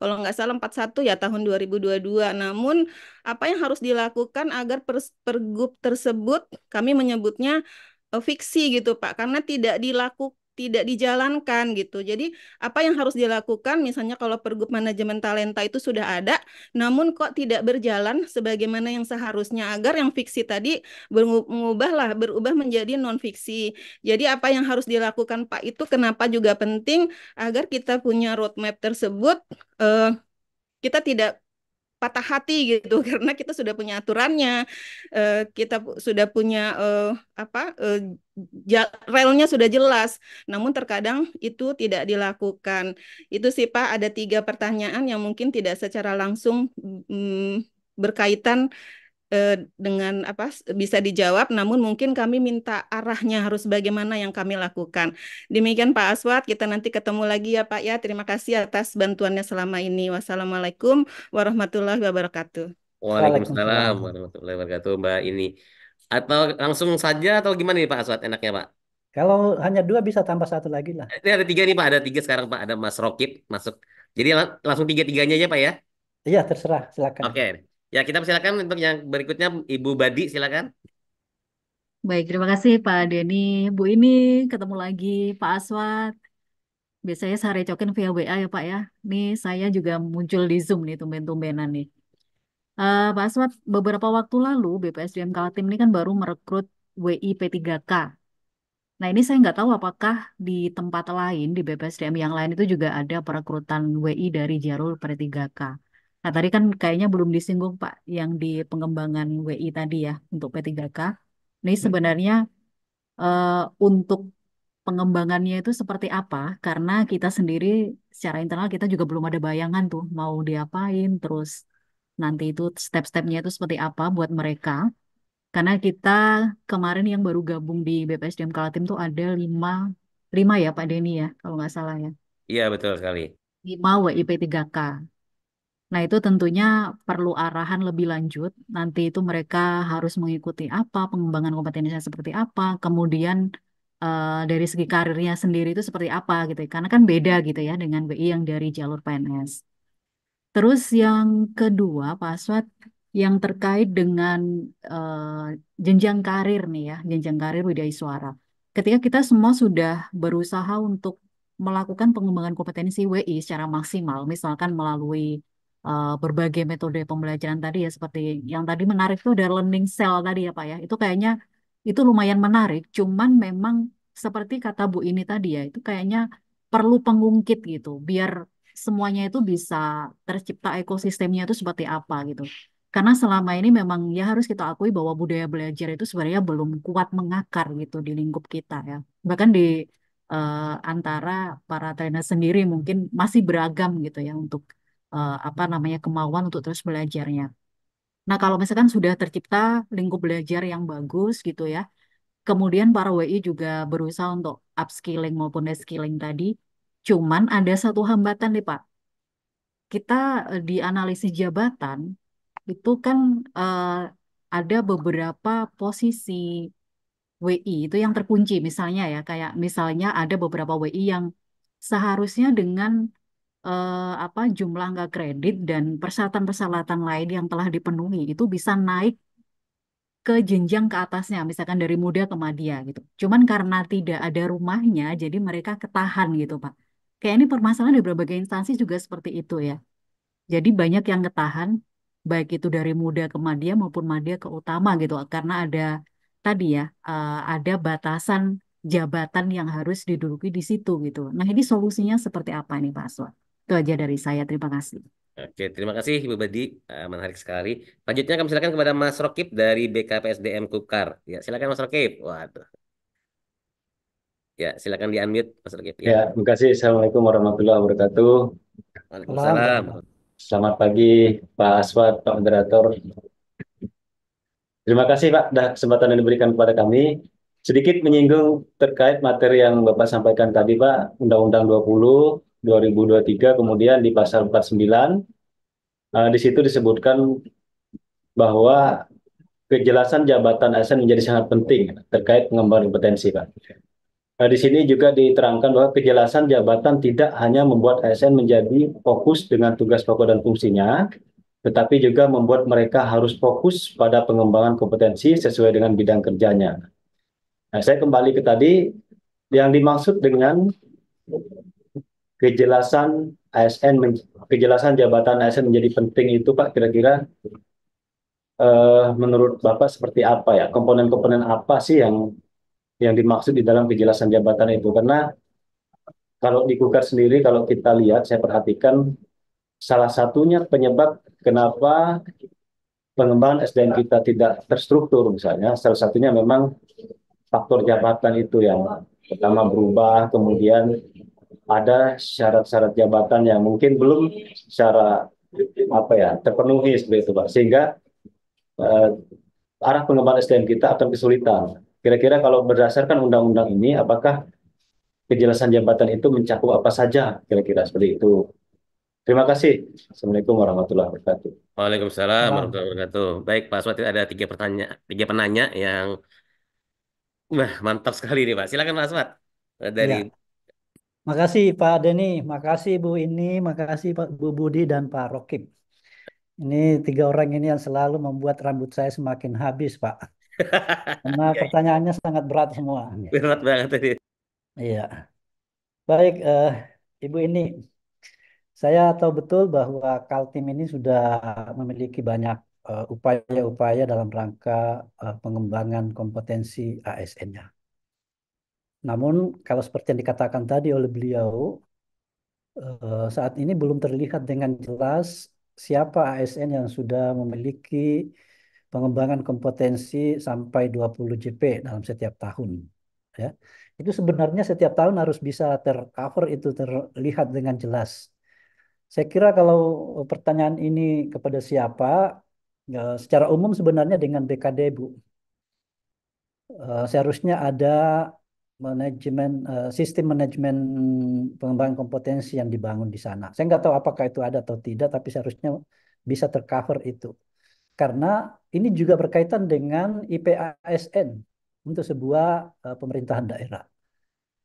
Speaker 4: kalau nggak salah 41 ya tahun 2022. Namun apa yang harus dilakukan agar pergub tersebut kami menyebutnya eh, fiksi gitu Pak karena tidak dilakukan tidak dijalankan gitu. Jadi apa yang harus dilakukan misalnya kalau pergub manajemen talenta itu sudah ada namun kok tidak berjalan sebagaimana yang seharusnya agar yang fiksi tadi berubahlah berubah menjadi non fiksi. Jadi apa yang harus dilakukan Pak itu kenapa juga penting agar kita punya roadmap tersebut eh, kita tidak patah hati gitu karena kita sudah punya aturannya uh, kita sudah punya uh, apa uh, relnya sudah jelas namun terkadang itu tidak dilakukan itu sih Pak ada tiga pertanyaan yang mungkin tidak secara langsung mm, mm berkaitan eh, dengan apa bisa dijawab namun mungkin kami minta arahnya harus bagaimana yang kami lakukan. Demikian Pak Aswat, kita nanti ketemu lagi ya Pak ya. Terima kasih atas bantuannya selama ini. Wassalamualaikum warahmatullahi wabarakatuh.
Speaker 5: Waalaikumsalam warahmatullahi wabarakatuh Mbak ini. Atau langsung saja atau gimana nih Pak Aswat enaknya Pak?
Speaker 6: Kalau hanya dua bisa tambah satu lagi lah.
Speaker 5: Ini ada tiga nih Pak, ada tiga sekarang Pak. Ada Mas Rokit masuk. Jadi lang langsung tiga-tiganya aja Pak ya?
Speaker 6: Iya terserah silakan.
Speaker 5: Oke. Okay. Ya, kita persilakan untuk yang berikutnya Ibu Badi, silakan.
Speaker 1: Baik, terima kasih Pak Denny. Bu ini ketemu lagi Pak Aswat. Biasanya saya recokin via WA ya Pak ya. Nih saya juga muncul di Zoom nih tumben-tumbenan nih. Uh, Pak Aswat, beberapa waktu lalu BPSDM Kaltim ini kan baru merekrut WI P3K. Nah ini saya nggak tahu apakah di tempat lain, di BPSDM yang lain itu juga ada perekrutan WI dari Jarul P3K. Nah, tadi kan kayaknya belum disinggung Pak yang di pengembangan WI tadi ya untuk P3K. Ini hmm. sebenarnya uh, untuk pengembangannya itu seperti apa? Karena kita sendiri secara internal kita juga belum ada bayangan tuh mau diapain, terus nanti itu step-stepnya itu seperti apa buat mereka. Karena kita kemarin yang baru gabung di BPSDM Kaltim tuh ada lima, lima ya Pak Denny ya, kalau nggak salah ya.
Speaker 5: Iya, betul sekali.
Speaker 1: Lima WIP 3K. Nah, itu tentunya perlu arahan lebih lanjut. Nanti itu mereka harus mengikuti apa, pengembangan kompetensinya seperti apa, kemudian uh, dari segi karirnya sendiri itu seperti apa gitu. Karena kan beda gitu ya dengan BI yang dari jalur PNS. Terus yang kedua, Pak Aswat, yang terkait dengan uh, jenjang karir nih ya, jenjang karir Widya Suara. Ketika kita semua sudah berusaha untuk melakukan pengembangan kompetensi WI secara maksimal, misalkan melalui uh, berbagai metode pembelajaran tadi ya seperti yang tadi menarik itu dari learning cell tadi ya Pak ya. Itu kayaknya itu lumayan menarik, cuman memang seperti kata Bu ini tadi ya, itu kayaknya perlu pengungkit gitu biar semuanya itu bisa tercipta ekosistemnya itu seperti apa gitu. Karena selama ini memang ya harus kita akui bahwa budaya belajar itu sebenarnya belum kuat mengakar gitu di lingkup kita ya. Bahkan di uh, antara para trainer sendiri mungkin masih beragam gitu ya untuk uh, apa namanya kemauan untuk terus belajarnya. Nah, kalau misalkan sudah tercipta lingkup belajar yang bagus gitu ya, kemudian para WI juga berusaha untuk upskilling maupun reskilling tadi, cuman ada satu hambatan nih Pak. Kita dianalisis eh, di analisis jabatan itu kan uh, ada beberapa posisi WI itu yang terkunci misalnya ya kayak misalnya ada beberapa WI yang seharusnya dengan eh, apa jumlah nggak kredit dan persyaratan-persyaratan lain yang telah dipenuhi itu bisa naik ke jenjang ke atasnya, misalkan dari muda ke madya gitu. Cuman karena tidak ada rumahnya, jadi mereka ketahan gitu, Pak. Kayak ini permasalahan di berbagai instansi juga seperti itu ya. Jadi banyak yang ketahan, baik itu dari muda ke madya maupun madya ke utama gitu, karena ada tadi ya, eh, ada batasan jabatan yang harus diduduki di situ gitu. Nah ini solusinya seperti apa nih Pak Aswan? Itu aja dari saya. Terima kasih.
Speaker 5: Oke, terima kasih Ibu Badi. Eh, menarik sekali. Selanjutnya kami silakan kepada Mas Rokib dari BKPSDM Kukar. Ya, silakan Mas Rokib. Waduh. Ya, silakan di-unmute Mas Rokib. Ya. ya,
Speaker 7: terima kasih. Assalamualaikum warahmatullahi wabarakatuh. Waalaikumsalam. Selamat pagi Pak Aswad, Pak Moderator. Terima kasih Pak, dah kesempatan yang diberikan kepada kami. Sedikit menyinggung terkait materi yang Bapak sampaikan tadi Pak, Undang-Undang 20 2023 kemudian di pasal 49 uh, eh, di situ disebutkan bahwa kejelasan jabatan ASN menjadi sangat penting terkait pengembangan kompetensi Pak. Nah, di sini juga diterangkan bahwa kejelasan jabatan tidak hanya membuat ASN menjadi fokus dengan tugas pokok dan fungsinya, tetapi juga membuat mereka harus fokus pada pengembangan kompetensi sesuai dengan bidang kerjanya. Nah, saya kembali ke tadi yang dimaksud dengan kejelasan ASN kejelasan jabatan ASN menjadi penting itu Pak kira-kira uh, menurut Bapak seperti apa ya komponen-komponen apa sih yang yang dimaksud di dalam kejelasan jabatan itu karena kalau di Kukar sendiri kalau kita lihat saya perhatikan salah satunya penyebab kenapa pengembangan SDM kita tidak terstruktur misalnya salah satunya memang faktor jabatan itu yang pertama berubah kemudian ada syarat-syarat jabatan yang mungkin belum secara apa ya terpenuhi seperti itu pak sehingga eh, arah pengembangan SDM kita akan kesulitan kira-kira kalau berdasarkan undang-undang ini apakah kejelasan jabatan itu mencakup apa saja kira-kira seperti itu terima kasih assalamualaikum warahmatullahi wabarakatuh
Speaker 5: waalaikumsalam warahmatullahi wabarakatuh baik pak Swati ada tiga pertanyaan tiga penanya yang Wah, mantap sekali nih Pak. Silakan Pak Asmat. Dari ya.
Speaker 6: Makasih Pak Deni, makasih Bu ini, makasih Pak Bu Budi dan Pak Rokim. Ini tiga orang ini yang selalu membuat rambut saya semakin habis, Pak. Karena pertanyaannya sangat berat semua.
Speaker 7: Berat banget tadi. Iya.
Speaker 6: Baik, uh, Ibu ini, saya tahu betul bahwa Kaltim ini sudah memiliki banyak eh, upaya-upaya uh, dalam rangka uh, pengembangan kompetensi ASN-nya. Namun kalau seperti yang dikatakan tadi oleh beliau, eh, saat ini belum terlihat dengan jelas siapa ASN yang sudah memiliki pengembangan kompetensi sampai 20 JP dalam setiap tahun. Ya. Itu sebenarnya setiap tahun harus bisa tercover itu terlihat dengan jelas. Saya kira kalau pertanyaan ini kepada siapa, ya, secara umum sebenarnya dengan BKD Bu, eh, seharusnya ada manajemen eh, sistem manajemen pengembangan kompetensi yang dibangun di sana. Saya nggak tahu apakah itu ada atau tidak, tapi seharusnya bisa tercover itu. Karena ini juga berkaitan dengan IPASN untuk sebuah eh, pemerintahan daerah.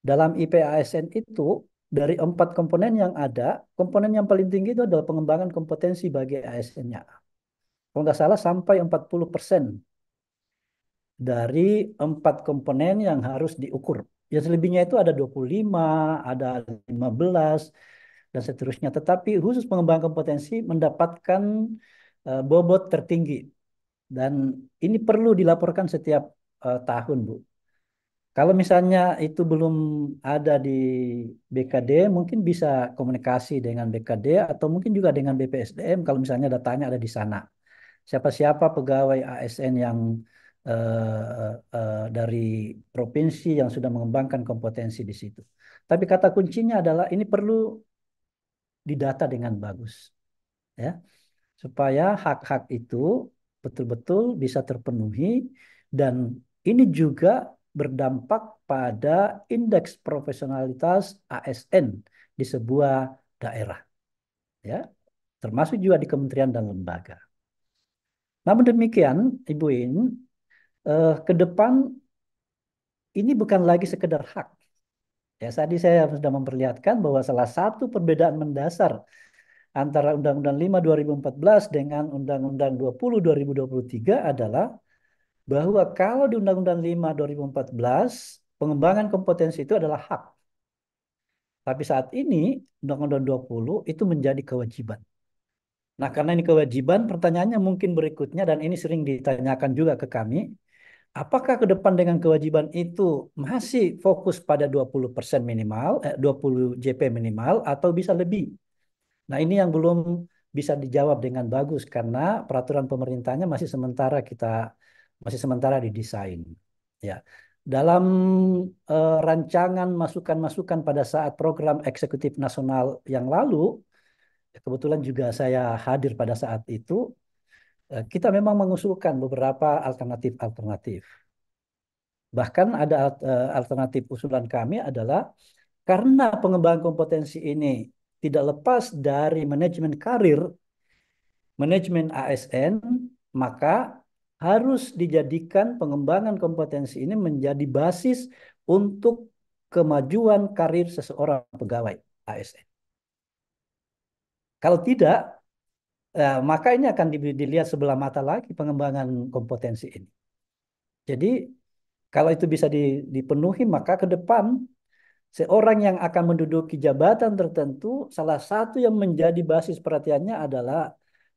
Speaker 6: Dalam IPASN itu dari empat komponen yang ada, komponen yang paling tinggi itu adalah pengembangan kompetensi bagi ASN-nya. Kalau nggak salah sampai 40 persen dari empat komponen yang harus diukur. yang selebihnya itu ada 25, ada 15, dan seterusnya. Tetapi khusus pengembangan kompetensi mendapatkan uh, bobot tertinggi. Dan ini perlu dilaporkan setiap uh, tahun, Bu. Kalau misalnya itu belum ada di BKD, mungkin bisa komunikasi dengan BKD atau mungkin juga dengan BPSDM kalau misalnya datanya ada di sana. Siapa-siapa pegawai ASN yang Eh, eh, eh, dari provinsi yang sudah mengembangkan kompetensi di situ. Tapi kata kuncinya adalah ini perlu didata dengan bagus, ya, supaya hak-hak itu betul-betul bisa terpenuhi dan ini juga berdampak pada indeks profesionalitas ASN di sebuah daerah. Ya, termasuk juga di kementerian dan lembaga. Namun demikian, Ibu In, eh, ke depan ini bukan lagi sekedar hak. Ya, tadi saya sudah memperlihatkan bahwa salah satu perbedaan mendasar antara Undang-Undang 5 2014 dengan Undang-Undang 20 2023 adalah bahwa kalau di Undang-Undang 5 2014 pengembangan kompetensi itu adalah hak. Tapi saat ini Undang-Undang 20 itu menjadi kewajiban. Nah, karena ini kewajiban, pertanyaannya mungkin berikutnya dan ini sering ditanyakan juga ke kami, Apakah ke depan dengan kewajiban itu masih fokus pada 20% minimal, eh, 20 JP minimal atau bisa lebih? Nah, ini yang belum bisa dijawab dengan bagus karena peraturan pemerintahnya masih sementara kita masih sementara didesain. Ya. Dalam eh, rancangan masukan-masukan pada saat program eksekutif nasional yang lalu, kebetulan juga saya hadir pada saat itu, Eh, kita memang mengusulkan beberapa alternatif-alternatif. Bahkan ada eh, alternatif usulan kami adalah karena pengembangan kompetensi ini tidak lepas dari manajemen karir, manajemen ASN, maka harus dijadikan pengembangan kompetensi ini menjadi basis untuk kemajuan karir seseorang pegawai ASN. Kalau tidak, Nah, maka ini akan dilihat sebelah mata lagi pengembangan kompetensi ini. Jadi kalau itu bisa dipenuhi maka ke depan seorang yang akan menduduki jabatan tertentu salah satu yang menjadi basis perhatiannya adalah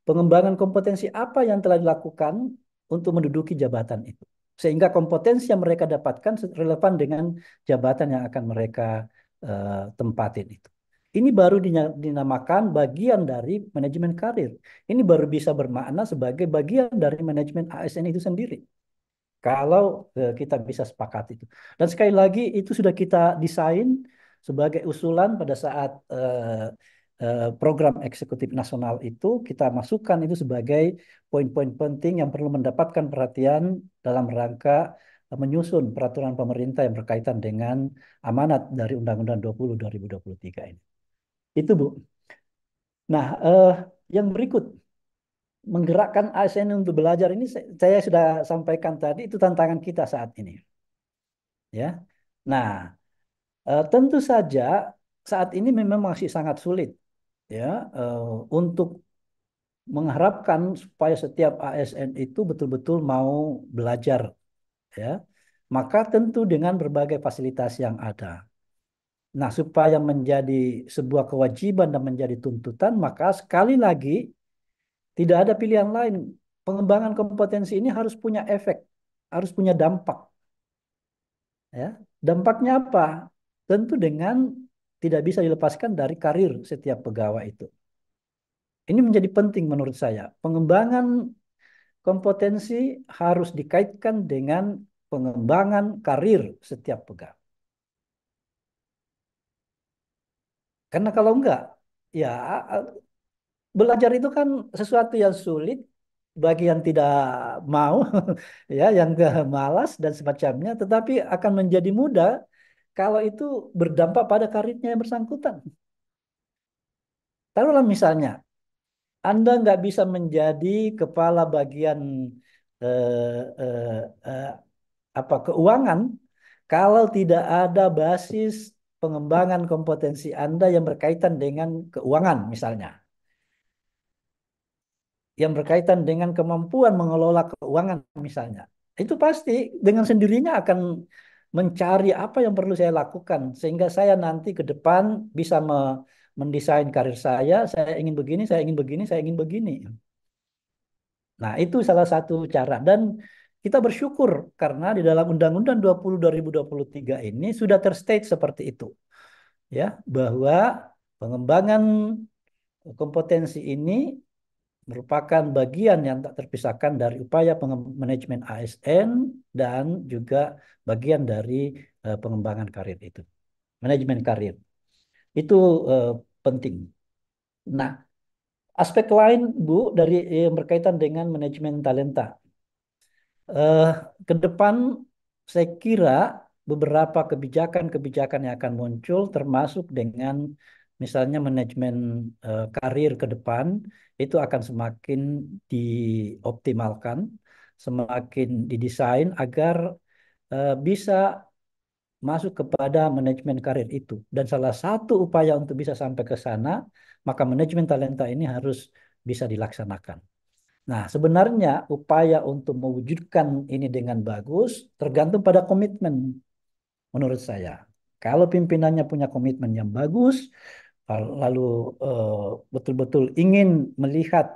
Speaker 6: pengembangan kompetensi apa yang telah dilakukan untuk menduduki jabatan itu. Sehingga kompetensi yang mereka dapatkan relevan dengan jabatan yang akan mereka uh, tempatin itu. Ini baru dinamakan bagian dari manajemen karir. Ini baru bisa bermakna sebagai bagian dari manajemen ASN itu sendiri. Kalau e, kita bisa sepakat itu. Dan sekali lagi itu sudah kita desain sebagai usulan pada saat e, e, program eksekutif nasional itu kita masukkan itu sebagai poin-poin penting yang perlu mendapatkan perhatian dalam rangka menyusun peraturan pemerintah yang berkaitan dengan amanat dari Undang-Undang 20 2023 ini. Itu Bu. Nah, eh, yang berikut menggerakkan ASN untuk belajar ini saya sudah sampaikan tadi itu tantangan kita saat ini. Ya. Nah, eh, tentu saja saat ini memang masih sangat sulit ya eh, untuk mengharapkan supaya setiap ASN itu betul-betul mau belajar ya. Maka tentu dengan berbagai fasilitas yang ada. Nah, supaya menjadi sebuah kewajiban dan menjadi tuntutan, maka sekali lagi tidak ada pilihan lain. Pengembangan kompetensi ini harus punya efek, harus punya dampak. Ya, dampaknya apa? Tentu dengan tidak bisa dilepaskan dari karir setiap pegawai itu. Ini menjadi penting menurut saya. Pengembangan kompetensi harus dikaitkan dengan pengembangan karir setiap pegawai. Karena kalau enggak, ya belajar itu kan sesuatu yang sulit bagi yang tidak mau, ya, yang malas dan semacamnya, tetapi akan menjadi mudah kalau itu berdampak pada karirnya yang bersangkutan. Taruhlah misalnya, Anda nggak bisa menjadi kepala bagian eh, eh, eh, apa keuangan kalau tidak ada basis pengembangan kompetensi Anda yang berkaitan dengan keuangan misalnya. Yang berkaitan dengan kemampuan mengelola keuangan misalnya. Itu pasti dengan sendirinya akan mencari apa yang perlu saya lakukan sehingga saya nanti ke depan bisa me mendesain karir saya, saya ingin begini, saya ingin begini, saya ingin begini. Nah, itu salah satu cara dan kita bersyukur karena di dalam Undang-Undang 20 2023 ini sudah terstate seperti itu. Ya, bahwa pengembangan kompetensi ini merupakan bagian yang tak terpisahkan dari upaya manajemen ASN dan juga bagian dari uh, pengembangan karir itu. Manajemen karir. Itu uh, penting. Nah, aspek lain Bu dari eh, yang berkaitan dengan manajemen talenta eh, ke depan saya kira beberapa kebijakan-kebijakan yang akan muncul termasuk dengan misalnya manajemen eh, karir ke depan itu akan semakin dioptimalkan, semakin didesain agar eh, bisa masuk kepada manajemen karir itu. Dan salah satu upaya untuk bisa sampai ke sana, maka manajemen talenta ini harus bisa dilaksanakan. Nah, sebenarnya upaya untuk mewujudkan ini dengan bagus tergantung pada komitmen menurut saya. Kalau pimpinannya punya komitmen yang bagus, lalu eh, betul-betul uh, ingin melihat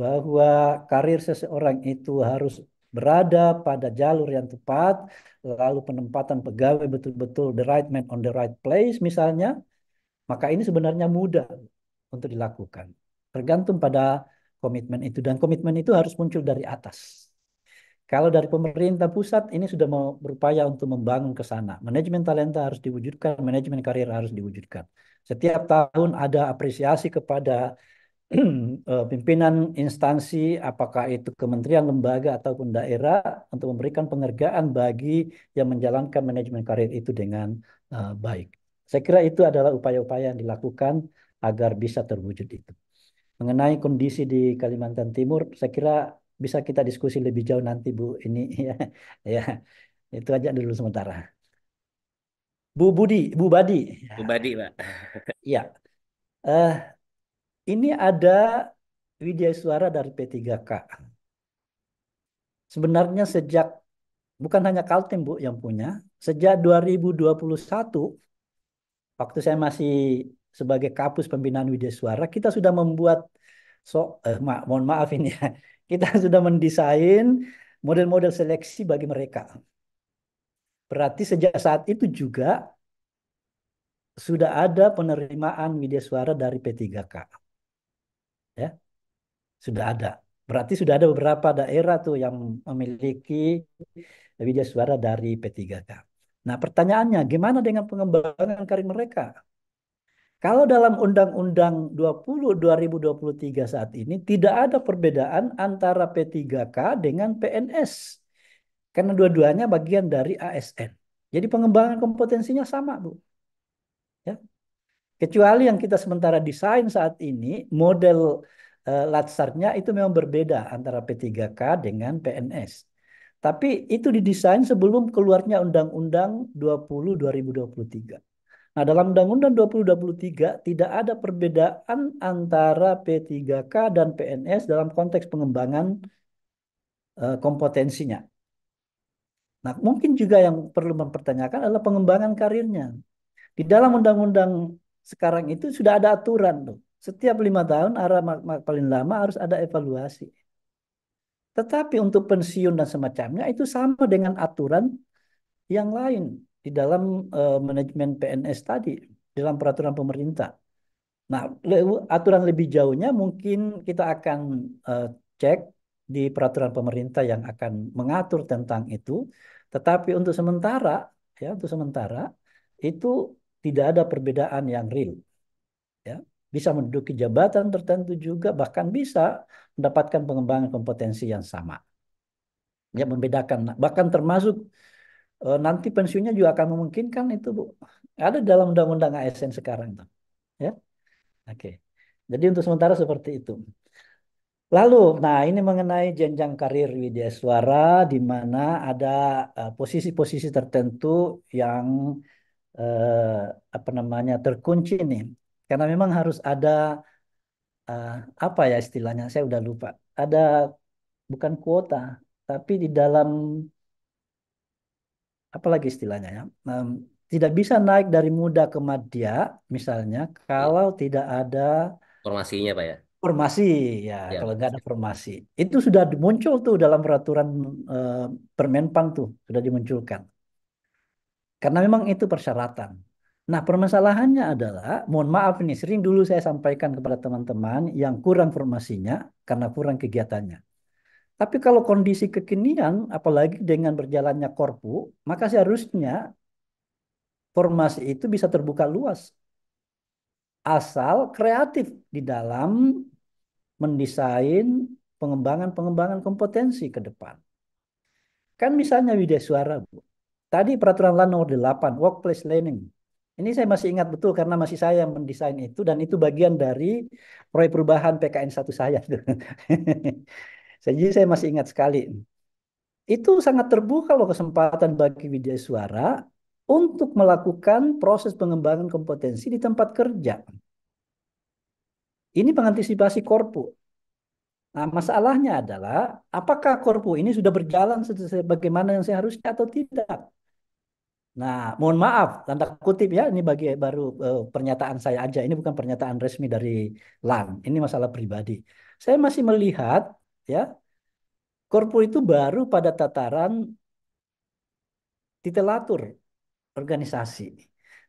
Speaker 6: bahwa karir seseorang itu harus berada pada jalur yang tepat, lalu penempatan pegawai betul-betul the right man on the right place misalnya, maka ini sebenarnya mudah untuk dilakukan. Tergantung pada komitmen itu dan komitmen itu harus muncul dari atas. Kalau dari pemerintah pusat ini sudah mau berupaya untuk membangun ke sana. Manajemen talenta harus diwujudkan, manajemen karir harus diwujudkan. Setiap tahun ada apresiasi kepada eh, pimpinan instansi, apakah itu kementerian, lembaga ataupun daerah untuk memberikan penghargaan bagi yang menjalankan manajemen karir itu dengan uh, baik. Saya kira itu adalah upaya-upaya yang dilakukan agar bisa terwujud itu mengenai kondisi di Kalimantan Timur saya kira bisa kita diskusi lebih jauh nanti Bu ini ya ya itu aja dulu sementara Bu Budi Bu Badi
Speaker 5: ya. Bu Badi Pak
Speaker 6: ya uh, ini ada Widya Suara dari P3K sebenarnya sejak bukan hanya Kaltim Bu yang punya sejak 2021 waktu saya masih sebagai kapus pembinaan Widya Suara kita sudah membuat so eh, ma mohon maaf ini ya. Kita sudah mendesain model-model seleksi bagi mereka. Berarti sejak saat itu juga sudah ada penerimaan Widya Suara dari P3K. Ya. Sudah ada. Berarti sudah ada beberapa daerah tuh yang memiliki Widya Suara dari P3K. Nah pertanyaannya, gimana dengan pengembangan karir mereka? Kalau dalam Undang-Undang 20 2023 saat ini tidak ada perbedaan antara P3K dengan PNS. Karena dua-duanya bagian dari ASN. Jadi pengembangan kompetensinya sama, Bu. Ya. Kecuali yang kita sementara desain saat ini, model eh, latsarnya itu memang berbeda antara P3K dengan PNS. Tapi itu didesain sebelum keluarnya Undang-Undang 20 2023. Nah, dalam Undang-Undang 2023 tidak ada perbedaan antara P3K dan PNS dalam konteks pengembangan uh, kompetensinya. Nah, mungkin juga yang perlu mempertanyakan adalah pengembangan karirnya. Di dalam undang-undang sekarang itu sudah ada aturan tuh. Setiap lima tahun arah paling lama harus ada evaluasi. Tetapi untuk pensiun dan semacamnya itu sama dengan aturan yang lain di dalam uh, manajemen PNS tadi dalam peraturan pemerintah. Nah, le aturan lebih jauhnya mungkin kita akan uh, cek di peraturan pemerintah yang akan mengatur tentang itu. Tetapi untuk sementara, ya untuk sementara itu tidak ada perbedaan yang real. Ya, bisa menduduki jabatan tertentu juga bahkan bisa mendapatkan pengembangan kompetensi yang sama. Ya membedakan bahkan termasuk e, nanti pensiunnya juga akan memungkinkan itu Bu. Ada dalam undang-undang ASN sekarang tuh.
Speaker 7: Ya. Oke.
Speaker 6: Jadi untuk sementara seperti itu. Lalu, nah ini mengenai jenjang karir Widya Suara di mana ada eh, posisi-posisi uh, tertentu yang uh, apa namanya terkunci nih. Karena memang harus ada uh, apa ya istilahnya, saya udah lupa. Ada bukan kuota, tapi di dalam apalagi istilahnya ya um, tidak bisa naik dari muda ke madya misalnya iya. kalau ya. tidak ada
Speaker 5: formasinya pak ya
Speaker 6: formasi ya, ya kalau nggak ada formasi itu sudah muncul tuh dalam peraturan uh, eh, Permenpan tuh sudah dimunculkan karena memang itu persyaratan Nah, permasalahannya adalah, mohon maaf ini sering dulu saya sampaikan kepada teman-teman yang kurang formasinya karena kurang kegiatannya. Tapi kalau kondisi kekinian, apalagi dengan berjalannya korpu, maka seharusnya formasi itu bisa terbuka luas. Asal kreatif di dalam mendesain pengembangan-pengembangan kompetensi ke depan. Kan misalnya Widya Suara, Bu. Tadi peraturan LAN nomor 8, workplace learning. Ini saya masih ingat betul karena masih saya yang mendesain itu dan itu bagian dari proyek perubahan PKN satu saya. Jadi saya masih ingat sekali. Itu sangat terbuka loh kesempatan bagi Widya Suara untuk melakukan proses pengembangan kompetensi di tempat kerja. Ini mengantisipasi korpu. Nah, masalahnya adalah apakah korpu ini sudah berjalan sebagaimana yang seharusnya atau tidak? Nah, mohon maaf, tanda kutip ya, ini bagi baru uh, pernyataan saya aja. Ini bukan pernyataan resmi dari LAN, ini masalah pribadi. Saya masih melihat ya korpo itu baru pada tataran titelatur organisasi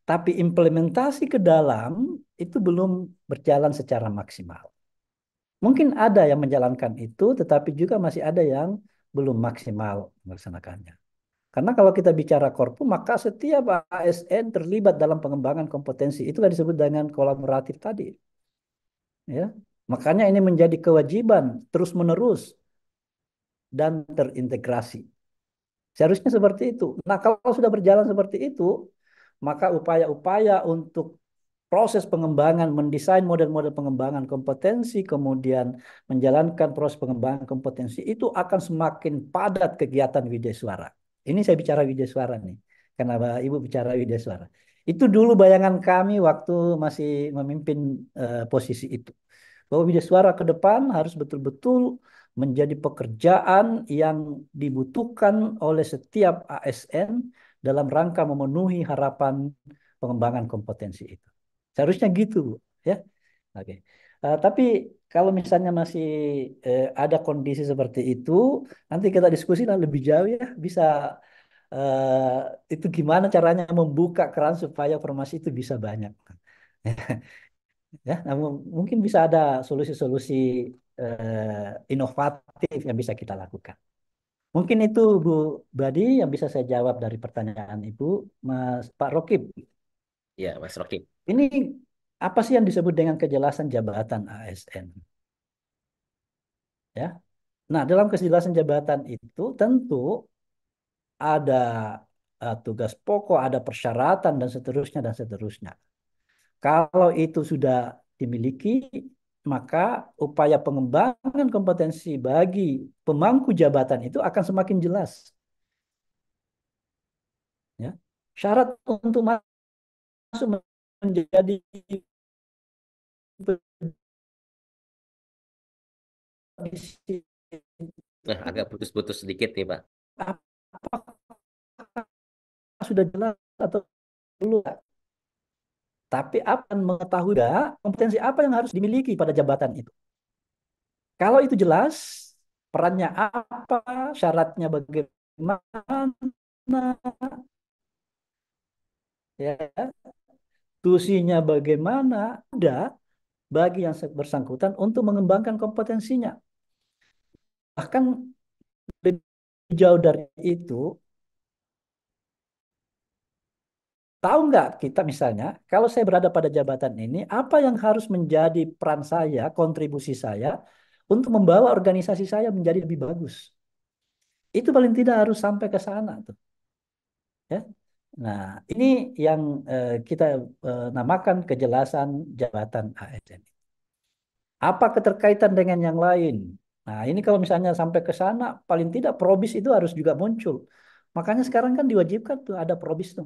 Speaker 6: tapi implementasi ke dalam itu belum berjalan secara maksimal mungkin ada yang menjalankan itu tetapi juga masih ada yang belum maksimal melaksanakannya karena kalau kita bicara korpo, maka setiap ASN terlibat dalam pengembangan kompetensi. itu Itulah kan disebut dengan kolaboratif tadi. Ya, Makanya ini menjadi kewajiban terus-menerus dan terintegrasi. Seharusnya seperti itu. Nah, kalau sudah berjalan seperti itu, maka upaya-upaya untuk proses pengembangan, mendesain model-model pengembangan kompetensi, kemudian menjalankan proses pengembangan kompetensi itu akan semakin padat kegiatan Widya Suara. Ini saya bicara Widya Suara nih, karena Ibu bicara Widya Suara. Itu dulu bayangan kami waktu masih memimpin uh, posisi itu bahwa media suara ke depan harus betul-betul menjadi pekerjaan yang dibutuhkan oleh setiap ASN dalam rangka memenuhi harapan pengembangan kompetensi itu. Seharusnya gitu, Bu. ya. Oke. Uh, tapi kalau misalnya masih uh, ada kondisi seperti itu, nanti kita diskusi lah lebih jauh ya, bisa uh, itu gimana caranya membuka keran supaya formasi itu bisa banyak. ya namun mungkin bisa ada solusi-solusi eh, inovatif yang bisa kita lakukan mungkin itu Bu Badi yang bisa saya jawab dari pertanyaan Ibu Mas Pak Rokib ya Mas Rokib ini apa sih yang disebut dengan kejelasan jabatan ASN ya nah dalam kejelasan jabatan itu tentu ada uh, tugas pokok, ada persyaratan dan seterusnya dan seterusnya. Kalau itu sudah dimiliki, maka upaya pengembangan kompetensi bagi pemangku jabatan itu akan semakin jelas. Ya. Syarat untuk masuk menjadi
Speaker 8: Nah, agak putus-putus
Speaker 5: sedikit nih, Pak.
Speaker 6: Apakah sudah jelas atau belum? Tapi akan mengetahui dah kompetensi apa yang harus dimiliki pada jabatan itu. Kalau itu jelas, perannya apa, syaratnya bagaimana, ya, tusinya bagaimana, ada bagi yang bersangkutan untuk mengembangkan kompetensinya. Bahkan lebih jauh dari itu, Tahu nggak kita misalnya, kalau saya berada pada jabatan ini, apa yang harus menjadi peran saya, kontribusi saya, untuk membawa organisasi saya menjadi lebih bagus. Itu paling tidak harus sampai ke sana. Tuh. Ya? Nah, ini yang eh, kita eh, namakan kejelasan jabatan ASN. Apa keterkaitan dengan yang lain? Nah, ini kalau misalnya sampai ke sana, paling tidak probis itu harus juga muncul. Makanya sekarang kan diwajibkan tuh ada probis tuh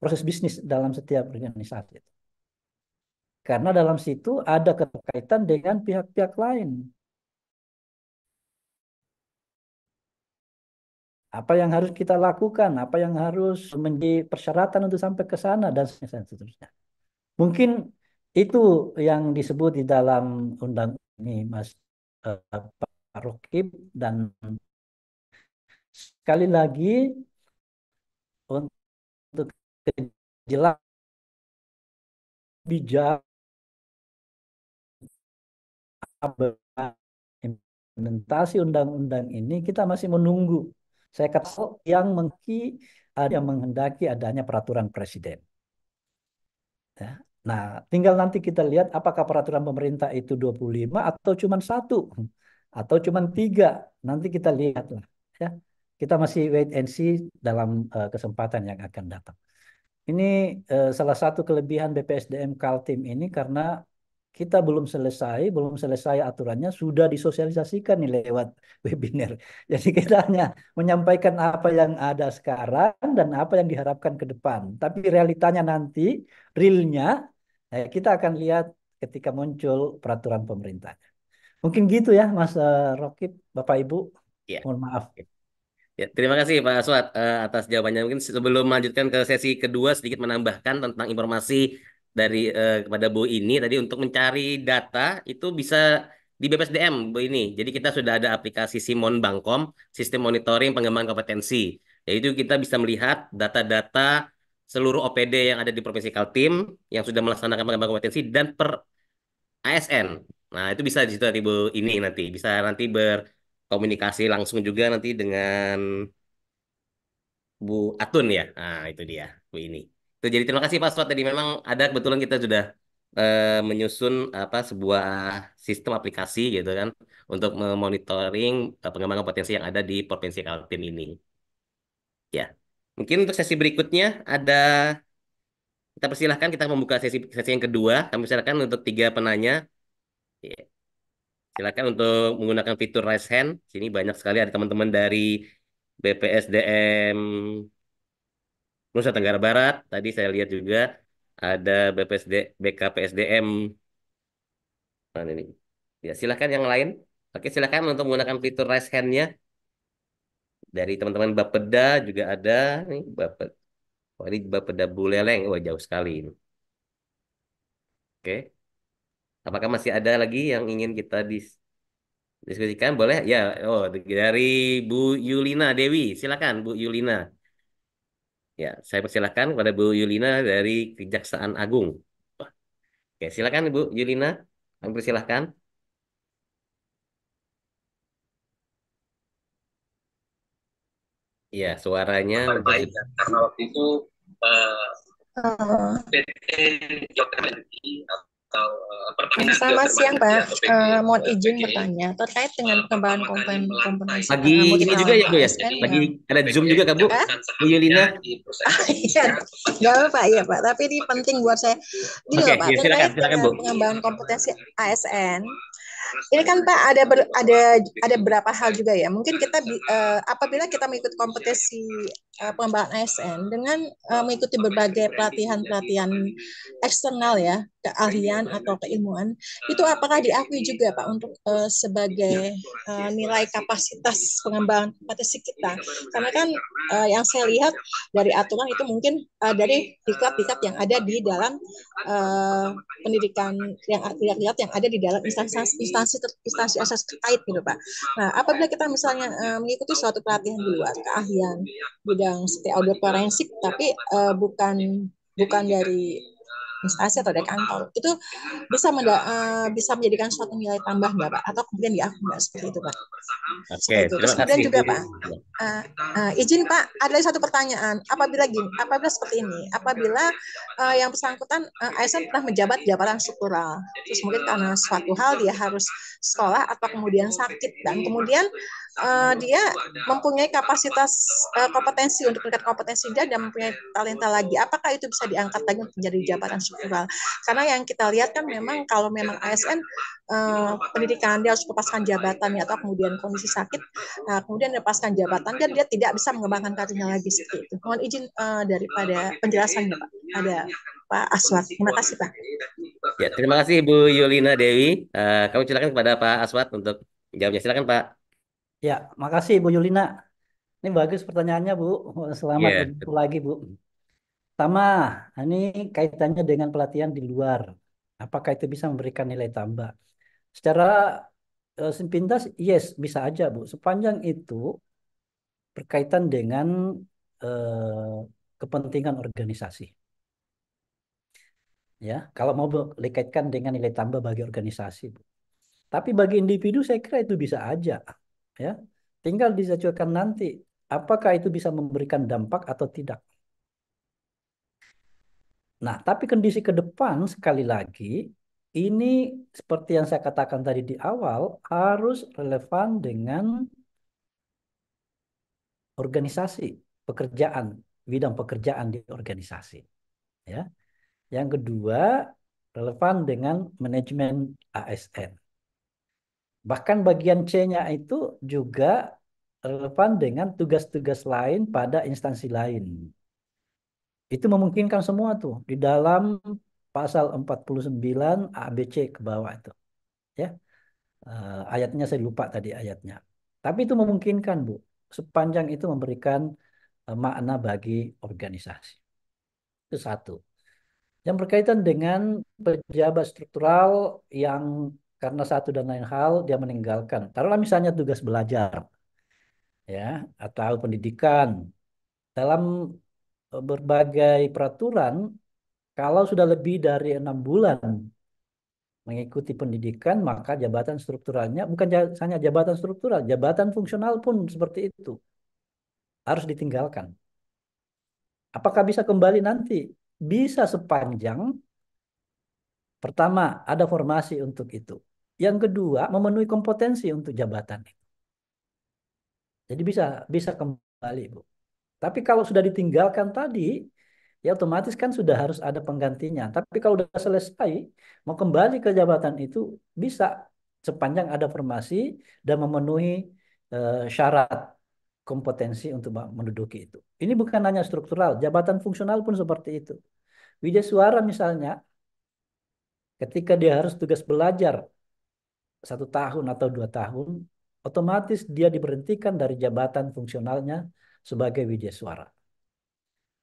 Speaker 6: proses bisnis dalam setiap organisasi. Karena dalam situ ada keterkaitan dengan pihak-pihak lain. Apa yang harus kita lakukan, apa yang harus menjadi persyaratan untuk sampai ke sana, dan seterusnya. Mungkin itu yang disebut di dalam undang ini, Mas uh, Pak Rukib. dan sekali lagi
Speaker 8: jelas bijak
Speaker 6: implementasi undang-undang ini kita masih menunggu. Saya kata yang mengki ada yang menghendaki adanya peraturan presiden. Ya. Nah, tinggal nanti kita lihat apakah peraturan pemerintah itu 25 atau cuma satu atau cuma tiga. Nanti kita lihatlah. Ya, kita masih wait and see dalam eh, kesempatan yang akan datang. Ini eh, salah satu kelebihan BPSDM Kaltim ini karena kita belum selesai, belum selesai aturannya, sudah disosialisasikan nih lewat webinar. Jadi kita hanya menyampaikan apa yang ada sekarang dan apa yang diharapkan ke depan. Tapi realitanya nanti, realnya, eh, kita akan lihat ketika muncul peraturan pemerintah. Mungkin gitu ya Mas uh, Rokib, Bapak Ibu. Yeah. Mohon maaf.
Speaker 5: Ya, terima kasih Pak Aswat uh, eh, atas jawabannya. Mungkin sebelum melanjutkan ke sesi kedua sedikit menambahkan tentang informasi dari uh, kepada Bu ini tadi untuk mencari data itu bisa di BPSDM Bu ini. Jadi kita sudah ada aplikasi Simon Bangkom, sistem monitoring pengembangan kompetensi. Yaitu kita bisa melihat data-data seluruh OPD yang ada di Provinsi Kaltim yang sudah melaksanakan pengembangan kompetensi dan per ASN. Nah, itu bisa di situ nanti Bu ini nanti bisa nanti ber komunikasi langsung juga nanti dengan Bu Atun ya. Nah, itu dia Bu ini. Itu jadi terima kasih Pak Swat tadi memang ada kebetulan kita sudah eh, menyusun apa sebuah sistem aplikasi gitu kan untuk memonitoring eh, pengembangan potensi yang ada di Provinsi Kaltim ini. Ya. Mungkin untuk sesi berikutnya ada kita persilahkan kita membuka sesi sesi yang kedua. Kami silakan untuk tiga penanya. Yeah. Silakan untuk menggunakan fitur raise hand. Sini banyak sekali ada teman-teman dari BPSDM Nusa Tenggara Barat. Tadi saya lihat juga ada BPSD BKPSDM. Mana ini? Ya, silakan yang lain. Oke, silakan untuk menggunakan fitur raise hand-nya. Dari teman-teman Bapeda juga ada nih Bapeda. Oh, ini Bapeda Buleleng. Wah, jauh sekali ini. Oke. Apakah masih ada lagi yang ingin kita dis diskusikan? Boleh? Ya, oh dari Bu Yulina Dewi, silakan Bu Yulina. Ya, saya persilahkan kepada Bu Yulina dari Kejaksaan Agung. Oke, silakan Bu Yulina, kami persilahkan. Ya, suaranya karena
Speaker 8: waktu itu uh, PT Jogja atau
Speaker 9: uh, eh, Pertamina. Selamat siang, Pak. Uh, mohon izin bertanya terkait dengan perkembangan eh, komponen komponen. lagi ini juga ya, Bu ya. Kan? lagi
Speaker 7: ada Zoom juga, kan Bu. Bu Yulina.
Speaker 9: Ah, iya. apa-apa ya, Pak. Tapi ini penting buat saya. Gini Pak. Iya, terkait dengan pengembangan kompetensi ASN, ini kan Pak ada ber, ada ada berapa hal juga ya. Mungkin kita uh, apabila kita mengikuti kompetisi uh, eh, pengembangan ASN dengan uh, mengikuti berbagai pelatihan-pelatihan eksternal ya keahlian atau keilmuan itu apakah diakui juga Pak untuk uh, sebagai uh, nilai kapasitas pengembangan kompetensi kita karena kan uh, yang saya lihat dari aturan itu mungkin uh, dari diklat-diklat yang ada di dalam uh, pendidikan yang lihat yang ada di dalam instansi instansi instansi asas terkait gitu Pak. Nah apabila kita misalnya uh, mengikuti suatu pelatihan di luar keahlian di yang seperti audit forensik tapi uh, bukan bukan dari instansi atau dari kantor itu bisa menda, uh, bisa menjadikan suatu nilai tambah nggak pak atau kemudian ya nggak seperti itu pak
Speaker 8: oke okay, itu. Terus kemudian juga pak
Speaker 9: uh, uh, izin pak ada satu pertanyaan apabila gini apabila seperti ini apabila uh, yang bersangkutan uh, ASN pernah menjabat jabatan struktural terus mungkin karena suatu hal dia harus sekolah atau kemudian sakit dan kemudian uh, dia mempunyai kapasitas uh, kompetensi untuk tingkat kompetensi dia dan mempunyai talenta lagi. Apakah itu bisa diangkat lagi untuk menjadi iya, jabatan iya, struktural? Iya. Karena yang kita lihat kan memang kalau memang ASN uh, eh, pendidikan dia harus lepaskan ya, atau kemudian kondisi sakit, uh, kemudian lepaskan jabatan dan dia tidak bisa mengembangkan karirnya lagi seperti itu. Mohon izin uh, daripada nah, penjelasannya Pak.
Speaker 6: Ada Pak Aswat. Terima kasih Pak.
Speaker 5: Ya, terima kasih Bu Yulina Dewi. Uh, kami silakan kepada Pak Aswat untuk jawabnya. Silakan Pak.
Speaker 6: Ya, makasih Bu Yulina. Ini bagus pertanyaannya Bu. Selamat yeah. berjumpa lagi Bu. Sama, ini kaitannya dengan pelatihan di luar. Apakah itu bisa memberikan nilai tambah? Secara uh, eh, sepintas, yes, bisa aja Bu. Sepanjang itu berkaitan dengan uh, kepentingan organisasi. Ya, kalau mau berkaitkan dikaitkan dengan nilai tambah bagi organisasi, Bu. Tapi bagi individu saya kira itu bisa aja ya tinggal disesuaikan nanti apakah itu bisa memberikan dampak atau tidak nah tapi kondisi ke depan sekali lagi ini seperti yang saya katakan tadi di awal harus relevan dengan organisasi pekerjaan bidang pekerjaan di organisasi ya yang kedua relevan dengan manajemen ASN Bahkan bagian C-nya itu juga relevan dengan tugas-tugas lain pada instansi lain. Itu memungkinkan semua tuh di dalam pasal 49 ABC ke bawah itu. Ya. Eh, ayatnya saya lupa tadi ayatnya. Tapi itu memungkinkan, Bu, sepanjang itu memberikan eh, makna bagi organisasi. Itu satu. Yang berkaitan dengan pejabat struktural yang karena satu dan lain hal dia meninggalkan. Taruhlah misalnya tugas belajar ya atau pendidikan. Dalam e, berbagai peraturan kalau sudah lebih dari enam bulan mengikuti pendidikan maka jabatan strukturalnya bukan hanya jabatan struktural jabatan fungsional pun seperti itu harus ditinggalkan apakah bisa kembali nanti bisa sepanjang pertama ada formasi untuk itu yang kedua, memenuhi kompetensi untuk jabatan itu. Jadi bisa bisa kembali, Bu. Tapi kalau sudah ditinggalkan tadi, ya otomatis kan sudah harus ada penggantinya. Tapi kalau sudah selesai, mau kembali ke jabatan itu bisa sepanjang ada formasi dan memenuhi eh, syarat kompetensi untuk menduduki itu. Ini bukan hanya struktural, jabatan fungsional pun seperti itu. Wijaya suara misalnya, ketika dia harus tugas belajar satu tahun atau dua tahun, otomatis dia diberhentikan dari jabatan fungsionalnya sebagai widya suara.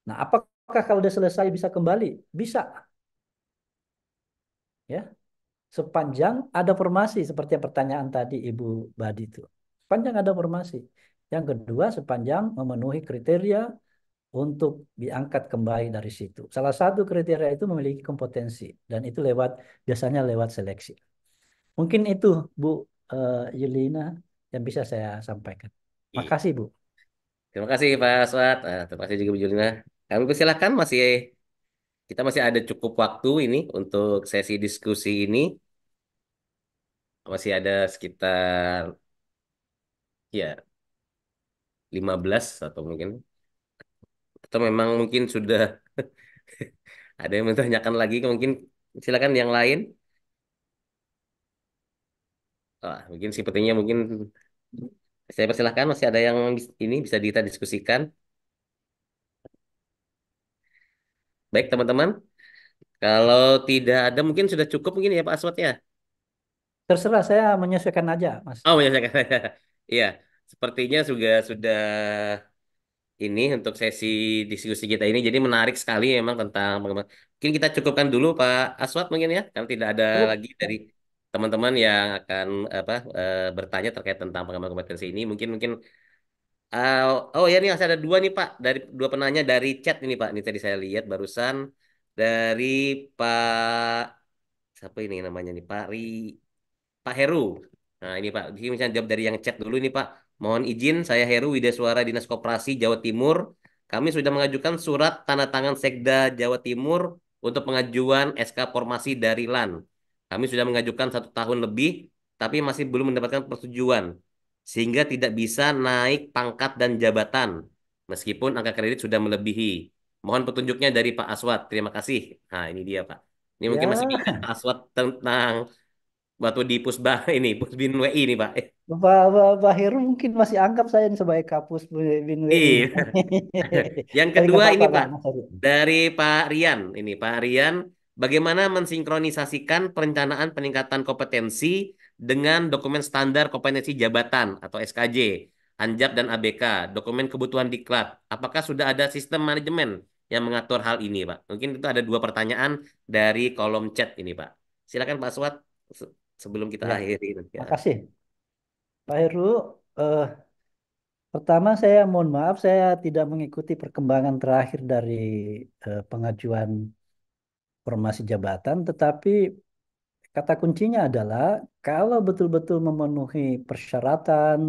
Speaker 6: Nah, apakah kalau sudah selesai bisa kembali? Bisa. Ya. Sepanjang ada formasi seperti yang pertanyaan tadi Ibu Badi itu. Sepanjang ada formasi. Yang kedua, sepanjang memenuhi kriteria untuk diangkat kembali dari situ. Salah satu kriteria itu memiliki kompetensi dan itu lewat biasanya lewat seleksi. Mungkin itu Bu uh, Yulina yang bisa saya sampaikan. Terima kasih Bu.
Speaker 5: Terima kasih Pak Aswat. Eh, terima kasih juga Bu Yulina. Kami persilahkan masih kita masih ada cukup waktu ini untuk sesi diskusi ini. Masih ada sekitar ya 15 atau mungkin atau memang mungkin sudah ada yang menanyakan lagi mungkin silakan yang lain Wah, mungkin sepertinya mungkin saya persilahkan masih ada yang ini bisa kita diskusikan. Baik teman-teman, kalau tidak ada mungkin sudah cukup mungkin ya Pak Aswat ya.
Speaker 6: Terserah saya menyesuaikan aja, Mas.
Speaker 5: Oh menyesuaikan aja, iya. Sepertinya juga sudah ini untuk sesi diskusi kita ini jadi menarik sekali memang tentang mungkin kita cukupkan dulu Pak Aswat mungkin ya karena tidak ada lagi dari teman-teman yang akan apa uh, bertanya terkait tentang pengembangan kompetensi ini mungkin mungkin uh, oh ya nih saya ada dua nih Pak dari dua penanya dari chat ini Pak. Ini tadi saya lihat barusan dari Pak siapa ini namanya nih Pak Ri Pak Heru. Nah, ini Pak, ini misalnya jawab dari yang chat dulu nih Pak. Mohon izin saya Heru Wida Suara Dinas Koperasi Jawa Timur. Kami sudah mengajukan surat tanda tangan Sekda Jawa Timur untuk pengajuan SK formasi dari LAN kami sudah mengajukan satu tahun lebih, tapi masih belum mendapatkan persetujuan, sehingga tidak bisa naik pangkat dan jabatan, meskipun angka kredit sudah melebihi. Mohon petunjuknya dari Pak Aswat. Terima kasih. Nah, ini dia Pak. Ini mungkin ya. masih Pak Aswat tentang waktu di Pusba ini, Pusbin WI ini Pak.
Speaker 6: Pak, Pak, Pak Heru mungkin masih anggap saya sebagai Kapus Pusbin WI. Iya.
Speaker 5: Yang kedua ini Pak, dari Pak Rian. Ini Pak Rian Bagaimana mensinkronisasikan perencanaan peningkatan kompetensi dengan dokumen standar kompetensi jabatan atau SKJ, ANJAP dan ABK, dokumen kebutuhan diklat. Apakah sudah ada sistem manajemen yang mengatur hal ini, Pak? Mungkin itu ada dua pertanyaan dari kolom chat ini, Pak. Silakan Pak Suat sebelum kita ya. akhiri. Terima ya.
Speaker 6: kasih. Pak Heru, eh, pertama saya mohon maaf saya tidak mengikuti perkembangan terakhir dari eh, pengajuan formasi jabatan, tetapi kata kuncinya adalah kalau betul-betul memenuhi persyaratan,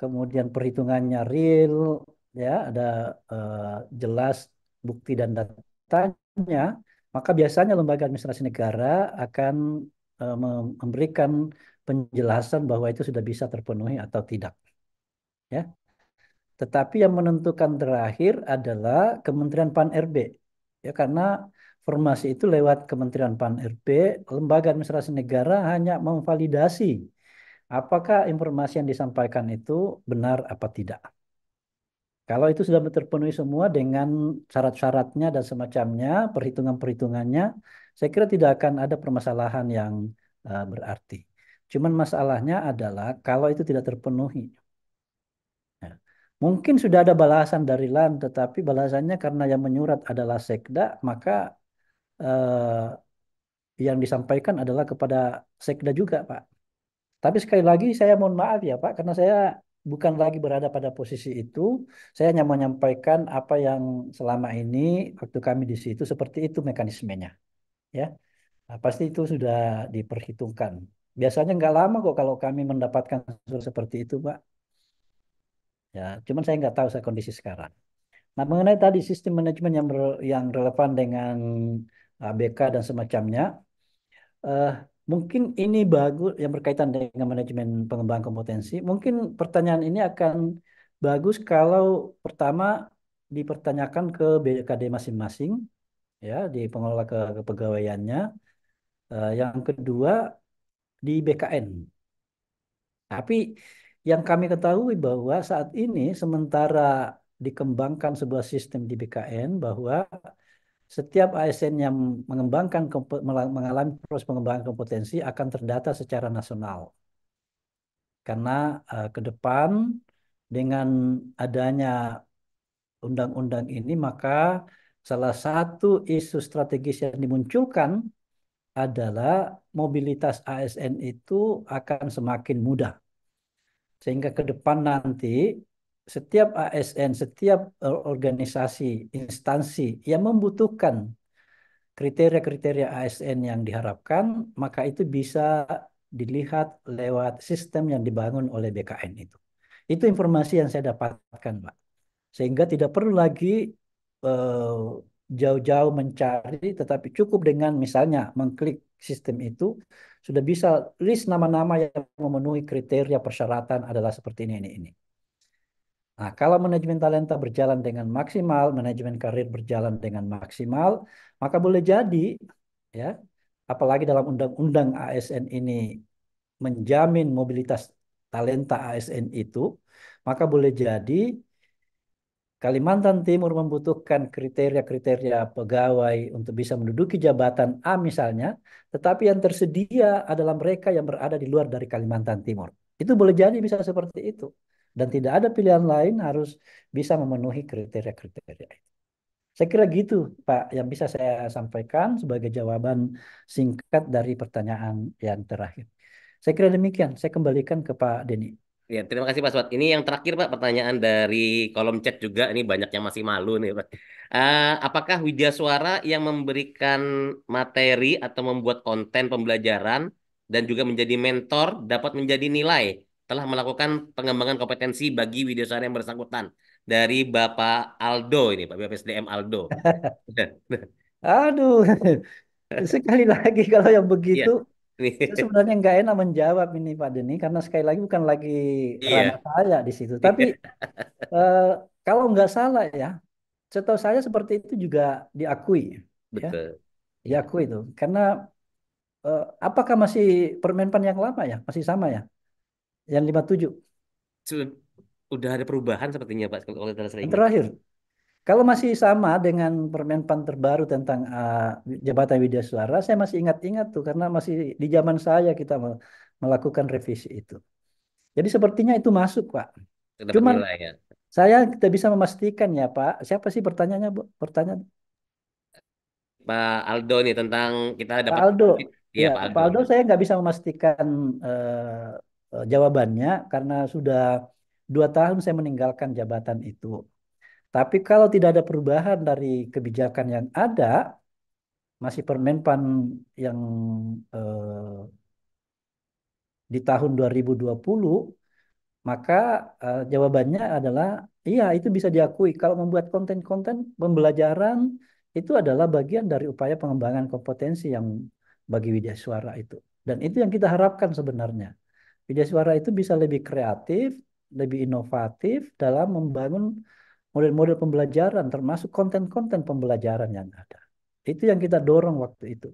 Speaker 6: kemudian perhitungannya real, ya ada eh, jelas bukti dan datanya, maka biasanya lembaga administrasi negara akan eh, memberikan penjelasan bahwa itu sudah bisa terpenuhi atau tidak. Ya. Tetapi yang menentukan terakhir adalah Kementerian Pan RB. Ya karena formasi itu lewat Kementerian Pan-RB, lembaga administrasi negara hanya memvalidasi apakah informasi yang disampaikan itu benar apa tidak. Kalau itu sudah terpenuhi semua dengan syarat-syaratnya dan semacamnya, perhitungan-perhitungannya, saya kira tidak akan ada permasalahan yang uh, berarti. Cuman masalahnya adalah kalau itu tidak terpenuhi. Ya. mungkin sudah ada balasan dari LAN, tetapi balasannya karena yang menyurat adalah sekda, maka eh, yang disampaikan adalah kepada sekda juga, Pak. Tapi sekali lagi saya mohon maaf ya, Pak, karena saya bukan lagi berada pada posisi itu. Saya hanya menyampaikan apa yang selama ini waktu kami di situ seperti itu mekanismenya. Ya. Nah, pasti itu sudah diperhitungkan. Biasanya nggak lama kok kalau kami mendapatkan surat seperti itu, Pak. Ya, cuman saya nggak tahu saya kondisi sekarang. Nah, mengenai tadi sistem manajemen yang yang relevan dengan ABK dan semacamnya. Uh, mungkin ini bagus yang berkaitan dengan manajemen pengembangan kompetensi. Mungkin pertanyaan ini akan bagus kalau pertama dipertanyakan ke BKD masing-masing, ya di pengelola ke kepegawaiannya. Uh, yang kedua di BKN. Tapi yang kami ketahui bahwa saat ini sementara dikembangkan sebuah sistem di BKN bahwa setiap ASN yang mengembangkan mengalami proses pengembangan kompetensi akan terdata secara nasional. Karena uh, ke depan dengan adanya undang-undang ini maka salah satu isu strategis yang dimunculkan adalah mobilitas ASN itu akan semakin mudah. Sehingga ke depan nanti setiap ASN, setiap eh, organisasi, instansi yang membutuhkan kriteria-kriteria ASN yang diharapkan, maka itu bisa dilihat lewat sistem yang dibangun oleh BKN itu. Itu informasi yang saya dapatkan, Pak. Sehingga tidak perlu lagi eh, jauh-jauh mencari, tetapi cukup dengan misalnya mengklik sistem itu, sudah bisa list nama-nama yang memenuhi kriteria persyaratan adalah seperti ini, ini, ini. Nah, kalau manajemen talenta berjalan dengan maksimal, manajemen karir berjalan dengan maksimal, maka boleh jadi ya, apalagi dalam undang-undang ASN ini menjamin mobilitas talenta ASN itu, maka boleh jadi Kalimantan Timur membutuhkan kriteria-kriteria pegawai untuk bisa menduduki jabatan A misalnya, tetapi yang tersedia adalah mereka yang berada di luar dari Kalimantan Timur. Itu boleh jadi bisa seperti itu dan tidak ada pilihan lain harus bisa memenuhi kriteria-kriteria itu. Saya kira gitu Pak yang bisa saya sampaikan sebagai jawaban singkat dari pertanyaan yang terakhir. Saya kira demikian. Saya kembalikan ke Pak Denny.
Speaker 5: Ya, terima kasih Pak Suat. Ini yang terakhir Pak pertanyaan dari kolom chat juga. Ini banyak yang masih malu nih Pak. Uh, apakah Widya Suara yang memberikan materi atau membuat konten pembelajaran dan juga menjadi mentor dapat menjadi nilai telah melakukan pengembangan kompetensi bagi Widya Sari yang bersangkutan dari Bapak Aldo ini, Pak BPSDM Aldo.
Speaker 6: Aduh, sekali lagi kalau yang iya. begitu,
Speaker 5: sebenarnya
Speaker 6: nggak enak menjawab ini Pak Deni karena sekali lagi bukan lagi ya. saya di situ. Tapi uh, kalau nggak salah ya, setahu saya seperti itu juga diakui. Ya.
Speaker 5: Betul. Ya?
Speaker 6: Diakui itu karena uh, apakah masih permenpan yang lama ya, masih sama ya? yang 57.
Speaker 5: Sudah ada perubahan sepertinya Pak kalau kita Yang terakhir.
Speaker 6: Kalau masih sama dengan permen pan terbaru tentang uh, jabatan widya suara, saya masih ingat-ingat tuh karena masih di zaman saya kita melakukan revisi itu. Jadi sepertinya itu masuk, Pak.
Speaker 8: Dapat Cuman nilai, ya?
Speaker 6: saya tidak bisa memastikan ya, Pak. Siapa sih pertanyaannya, Bu? Pertanyaan
Speaker 5: Pak Aldo nih tentang kita dapat Pak Aldo. Iya, ya, Pak iya, Aldo. Pak Aldo
Speaker 6: saya nggak bisa memastikan uh, Eh, jawabannya karena sudah dua tahun saya meninggalkan jabatan itu. Tapi kalau tidak ada perubahan dari kebijakan yang ada, masih Permenpan yang eh, di tahun 2020, maka eh, jawabannya adalah iya itu bisa diakui. Kalau membuat konten-konten pembelajaran itu adalah bagian dari upaya pengembangan kompetensi yang bagi Widya Suara itu. Dan itu yang kita harapkan sebenarnya suara itu bisa lebih kreatif, lebih inovatif dalam membangun model-model pembelajaran, termasuk konten-konten pembelajaran yang ada. Itu yang kita dorong waktu itu.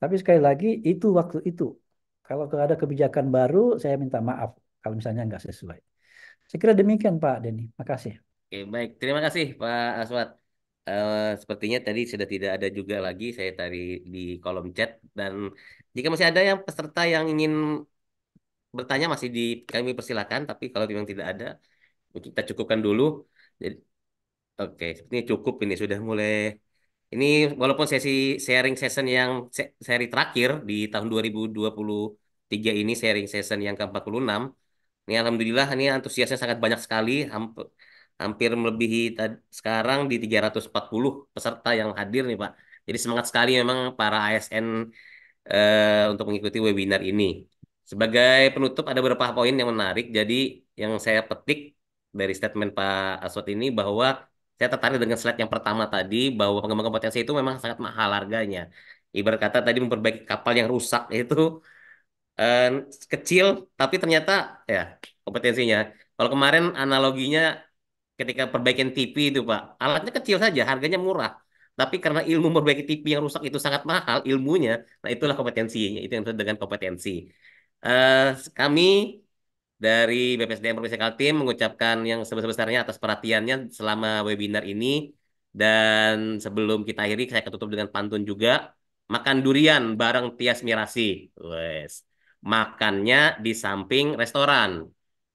Speaker 6: Tapi sekali lagi, itu waktu itu. Kalau ada kebijakan baru, saya minta maaf kalau misalnya nggak sesuai. Saya kira demikian Pak Denny. Makasih.
Speaker 5: Oke, baik. Terima kasih Pak Aswat. Uh, eh, sepertinya tadi sudah tidak ada juga lagi saya tadi di kolom chat dan jika masih ada yang peserta yang ingin bertanya masih di kami persilakan tapi kalau memang tidak ada ya kita cukupkan dulu jadi oke okay, ini cukup ini sudah mulai ini walaupun sesi sharing session yang seri terakhir di tahun 2023 ini sharing session yang ke-46 ini alhamdulillah ini antusiasnya sangat banyak sekali hampir hampir melebihi sekarang di 340 peserta yang hadir nih Pak. Jadi semangat sekali memang para ASN eh, untuk mengikuti webinar ini. Sebagai penutup ada beberapa poin yang menarik. Jadi yang saya petik dari statement Pak Aswad ini bahwa saya tertarik dengan slide yang pertama tadi bahwa pengembangan potensi itu memang sangat mahal harganya. Ibarat kata tadi memperbaiki kapal yang rusak itu eh, kecil tapi ternyata ya kompetensinya. Kalau kemarin analoginya ketika perbaikan TV itu Pak, alatnya kecil saja, harganya murah. Tapi karena ilmu memperbaiki TV yang rusak itu sangat mahal ilmunya, nah itulah kompetensinya, itu yang disebut dengan kompetensi. Uh, kami dari BPSDM Provinsi Kaltim mengucapkan yang sebesar-besarnya atas perhatiannya selama webinar ini dan sebelum kita akhiri saya ketutup dengan pantun juga makan durian bareng Tias Mirasi. Wes. Makannya di samping restoran.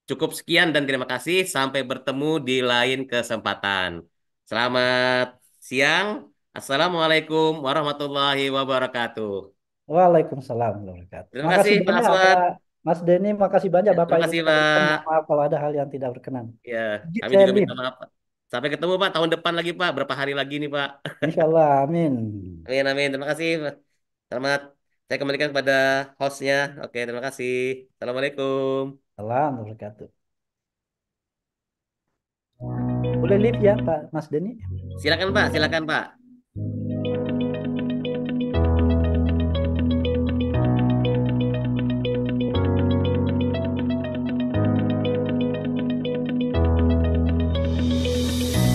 Speaker 5: Cukup sekian dan terima kasih sampai bertemu di lain kesempatan. Selamat siang. Assalamualaikum warahmatullahi wabarakatuh.
Speaker 6: Waalaikumsalam wabarakatuh. Terima kasih, makasih Pak Mas Denny, makasih banyak Bapak. Terima kasih, Pak. Maaf kalau ada hal yang tidak berkenan.
Speaker 5: Ya, kami juga minta maaf. Pak. Sampai ketemu Pak tahun depan lagi Pak. Berapa hari lagi nih Pak?
Speaker 6: Insya Allah, amin.
Speaker 5: Amin, amin. Terima kasih. Selamat. Saya kembalikan kepada hostnya. Oke, terima kasih. Assalamualaikum. Assalamualaikum wabarakatuh.
Speaker 6: Boleh live ya Pak Mas Denny?
Speaker 5: Silakan Pak, silakan Pak.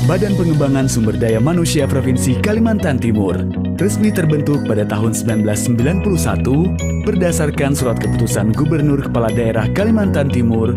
Speaker 3: Badan Pengembangan Sumber Daya Manusia Provinsi Kalimantan Timur resmi terbentuk pada tahun 1991 berdasarkan Surat Keputusan Gubernur Kepala Daerah Kalimantan Timur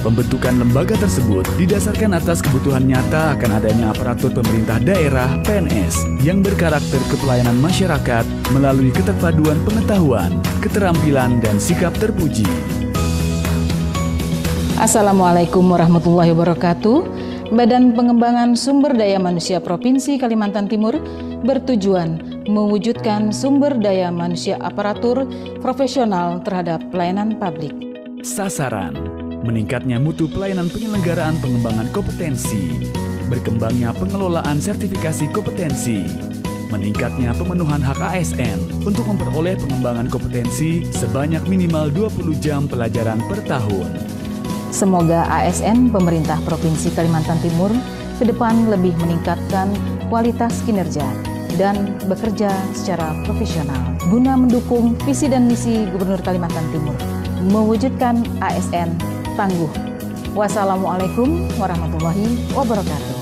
Speaker 3: Pembentukan lembaga tersebut didasarkan atas kebutuhan nyata akan adanya aparatur pemerintah daerah PNS yang berkarakter kepelayanan masyarakat melalui keterpaduan pengetahuan, keterampilan, dan sikap terpuji.
Speaker 2: Assalamualaikum warahmatullahi wabarakatuh. Badan Pengembangan Sumber Daya Manusia Provinsi Kalimantan Timur bertujuan mewujudkan sumber daya manusia aparatur profesional terhadap pelayanan publik.
Speaker 3: Sasaran meningkatnya mutu pelayanan penyelenggaraan pengembangan kompetensi, berkembangnya pengelolaan sertifikasi kompetensi, meningkatnya pemenuhan hak ASN untuk memperoleh pengembangan kompetensi sebanyak minimal 20 jam pelajaran per tahun.
Speaker 2: Semoga ASN pemerintah Provinsi Kalimantan Timur ke depan lebih meningkatkan kualitas kinerja dan bekerja secara profesional guna mendukung visi dan misi Gubernur Kalimantan Timur mewujudkan ASN tangguh. Wassalamualaikum warahmatullahi wabarakatuh.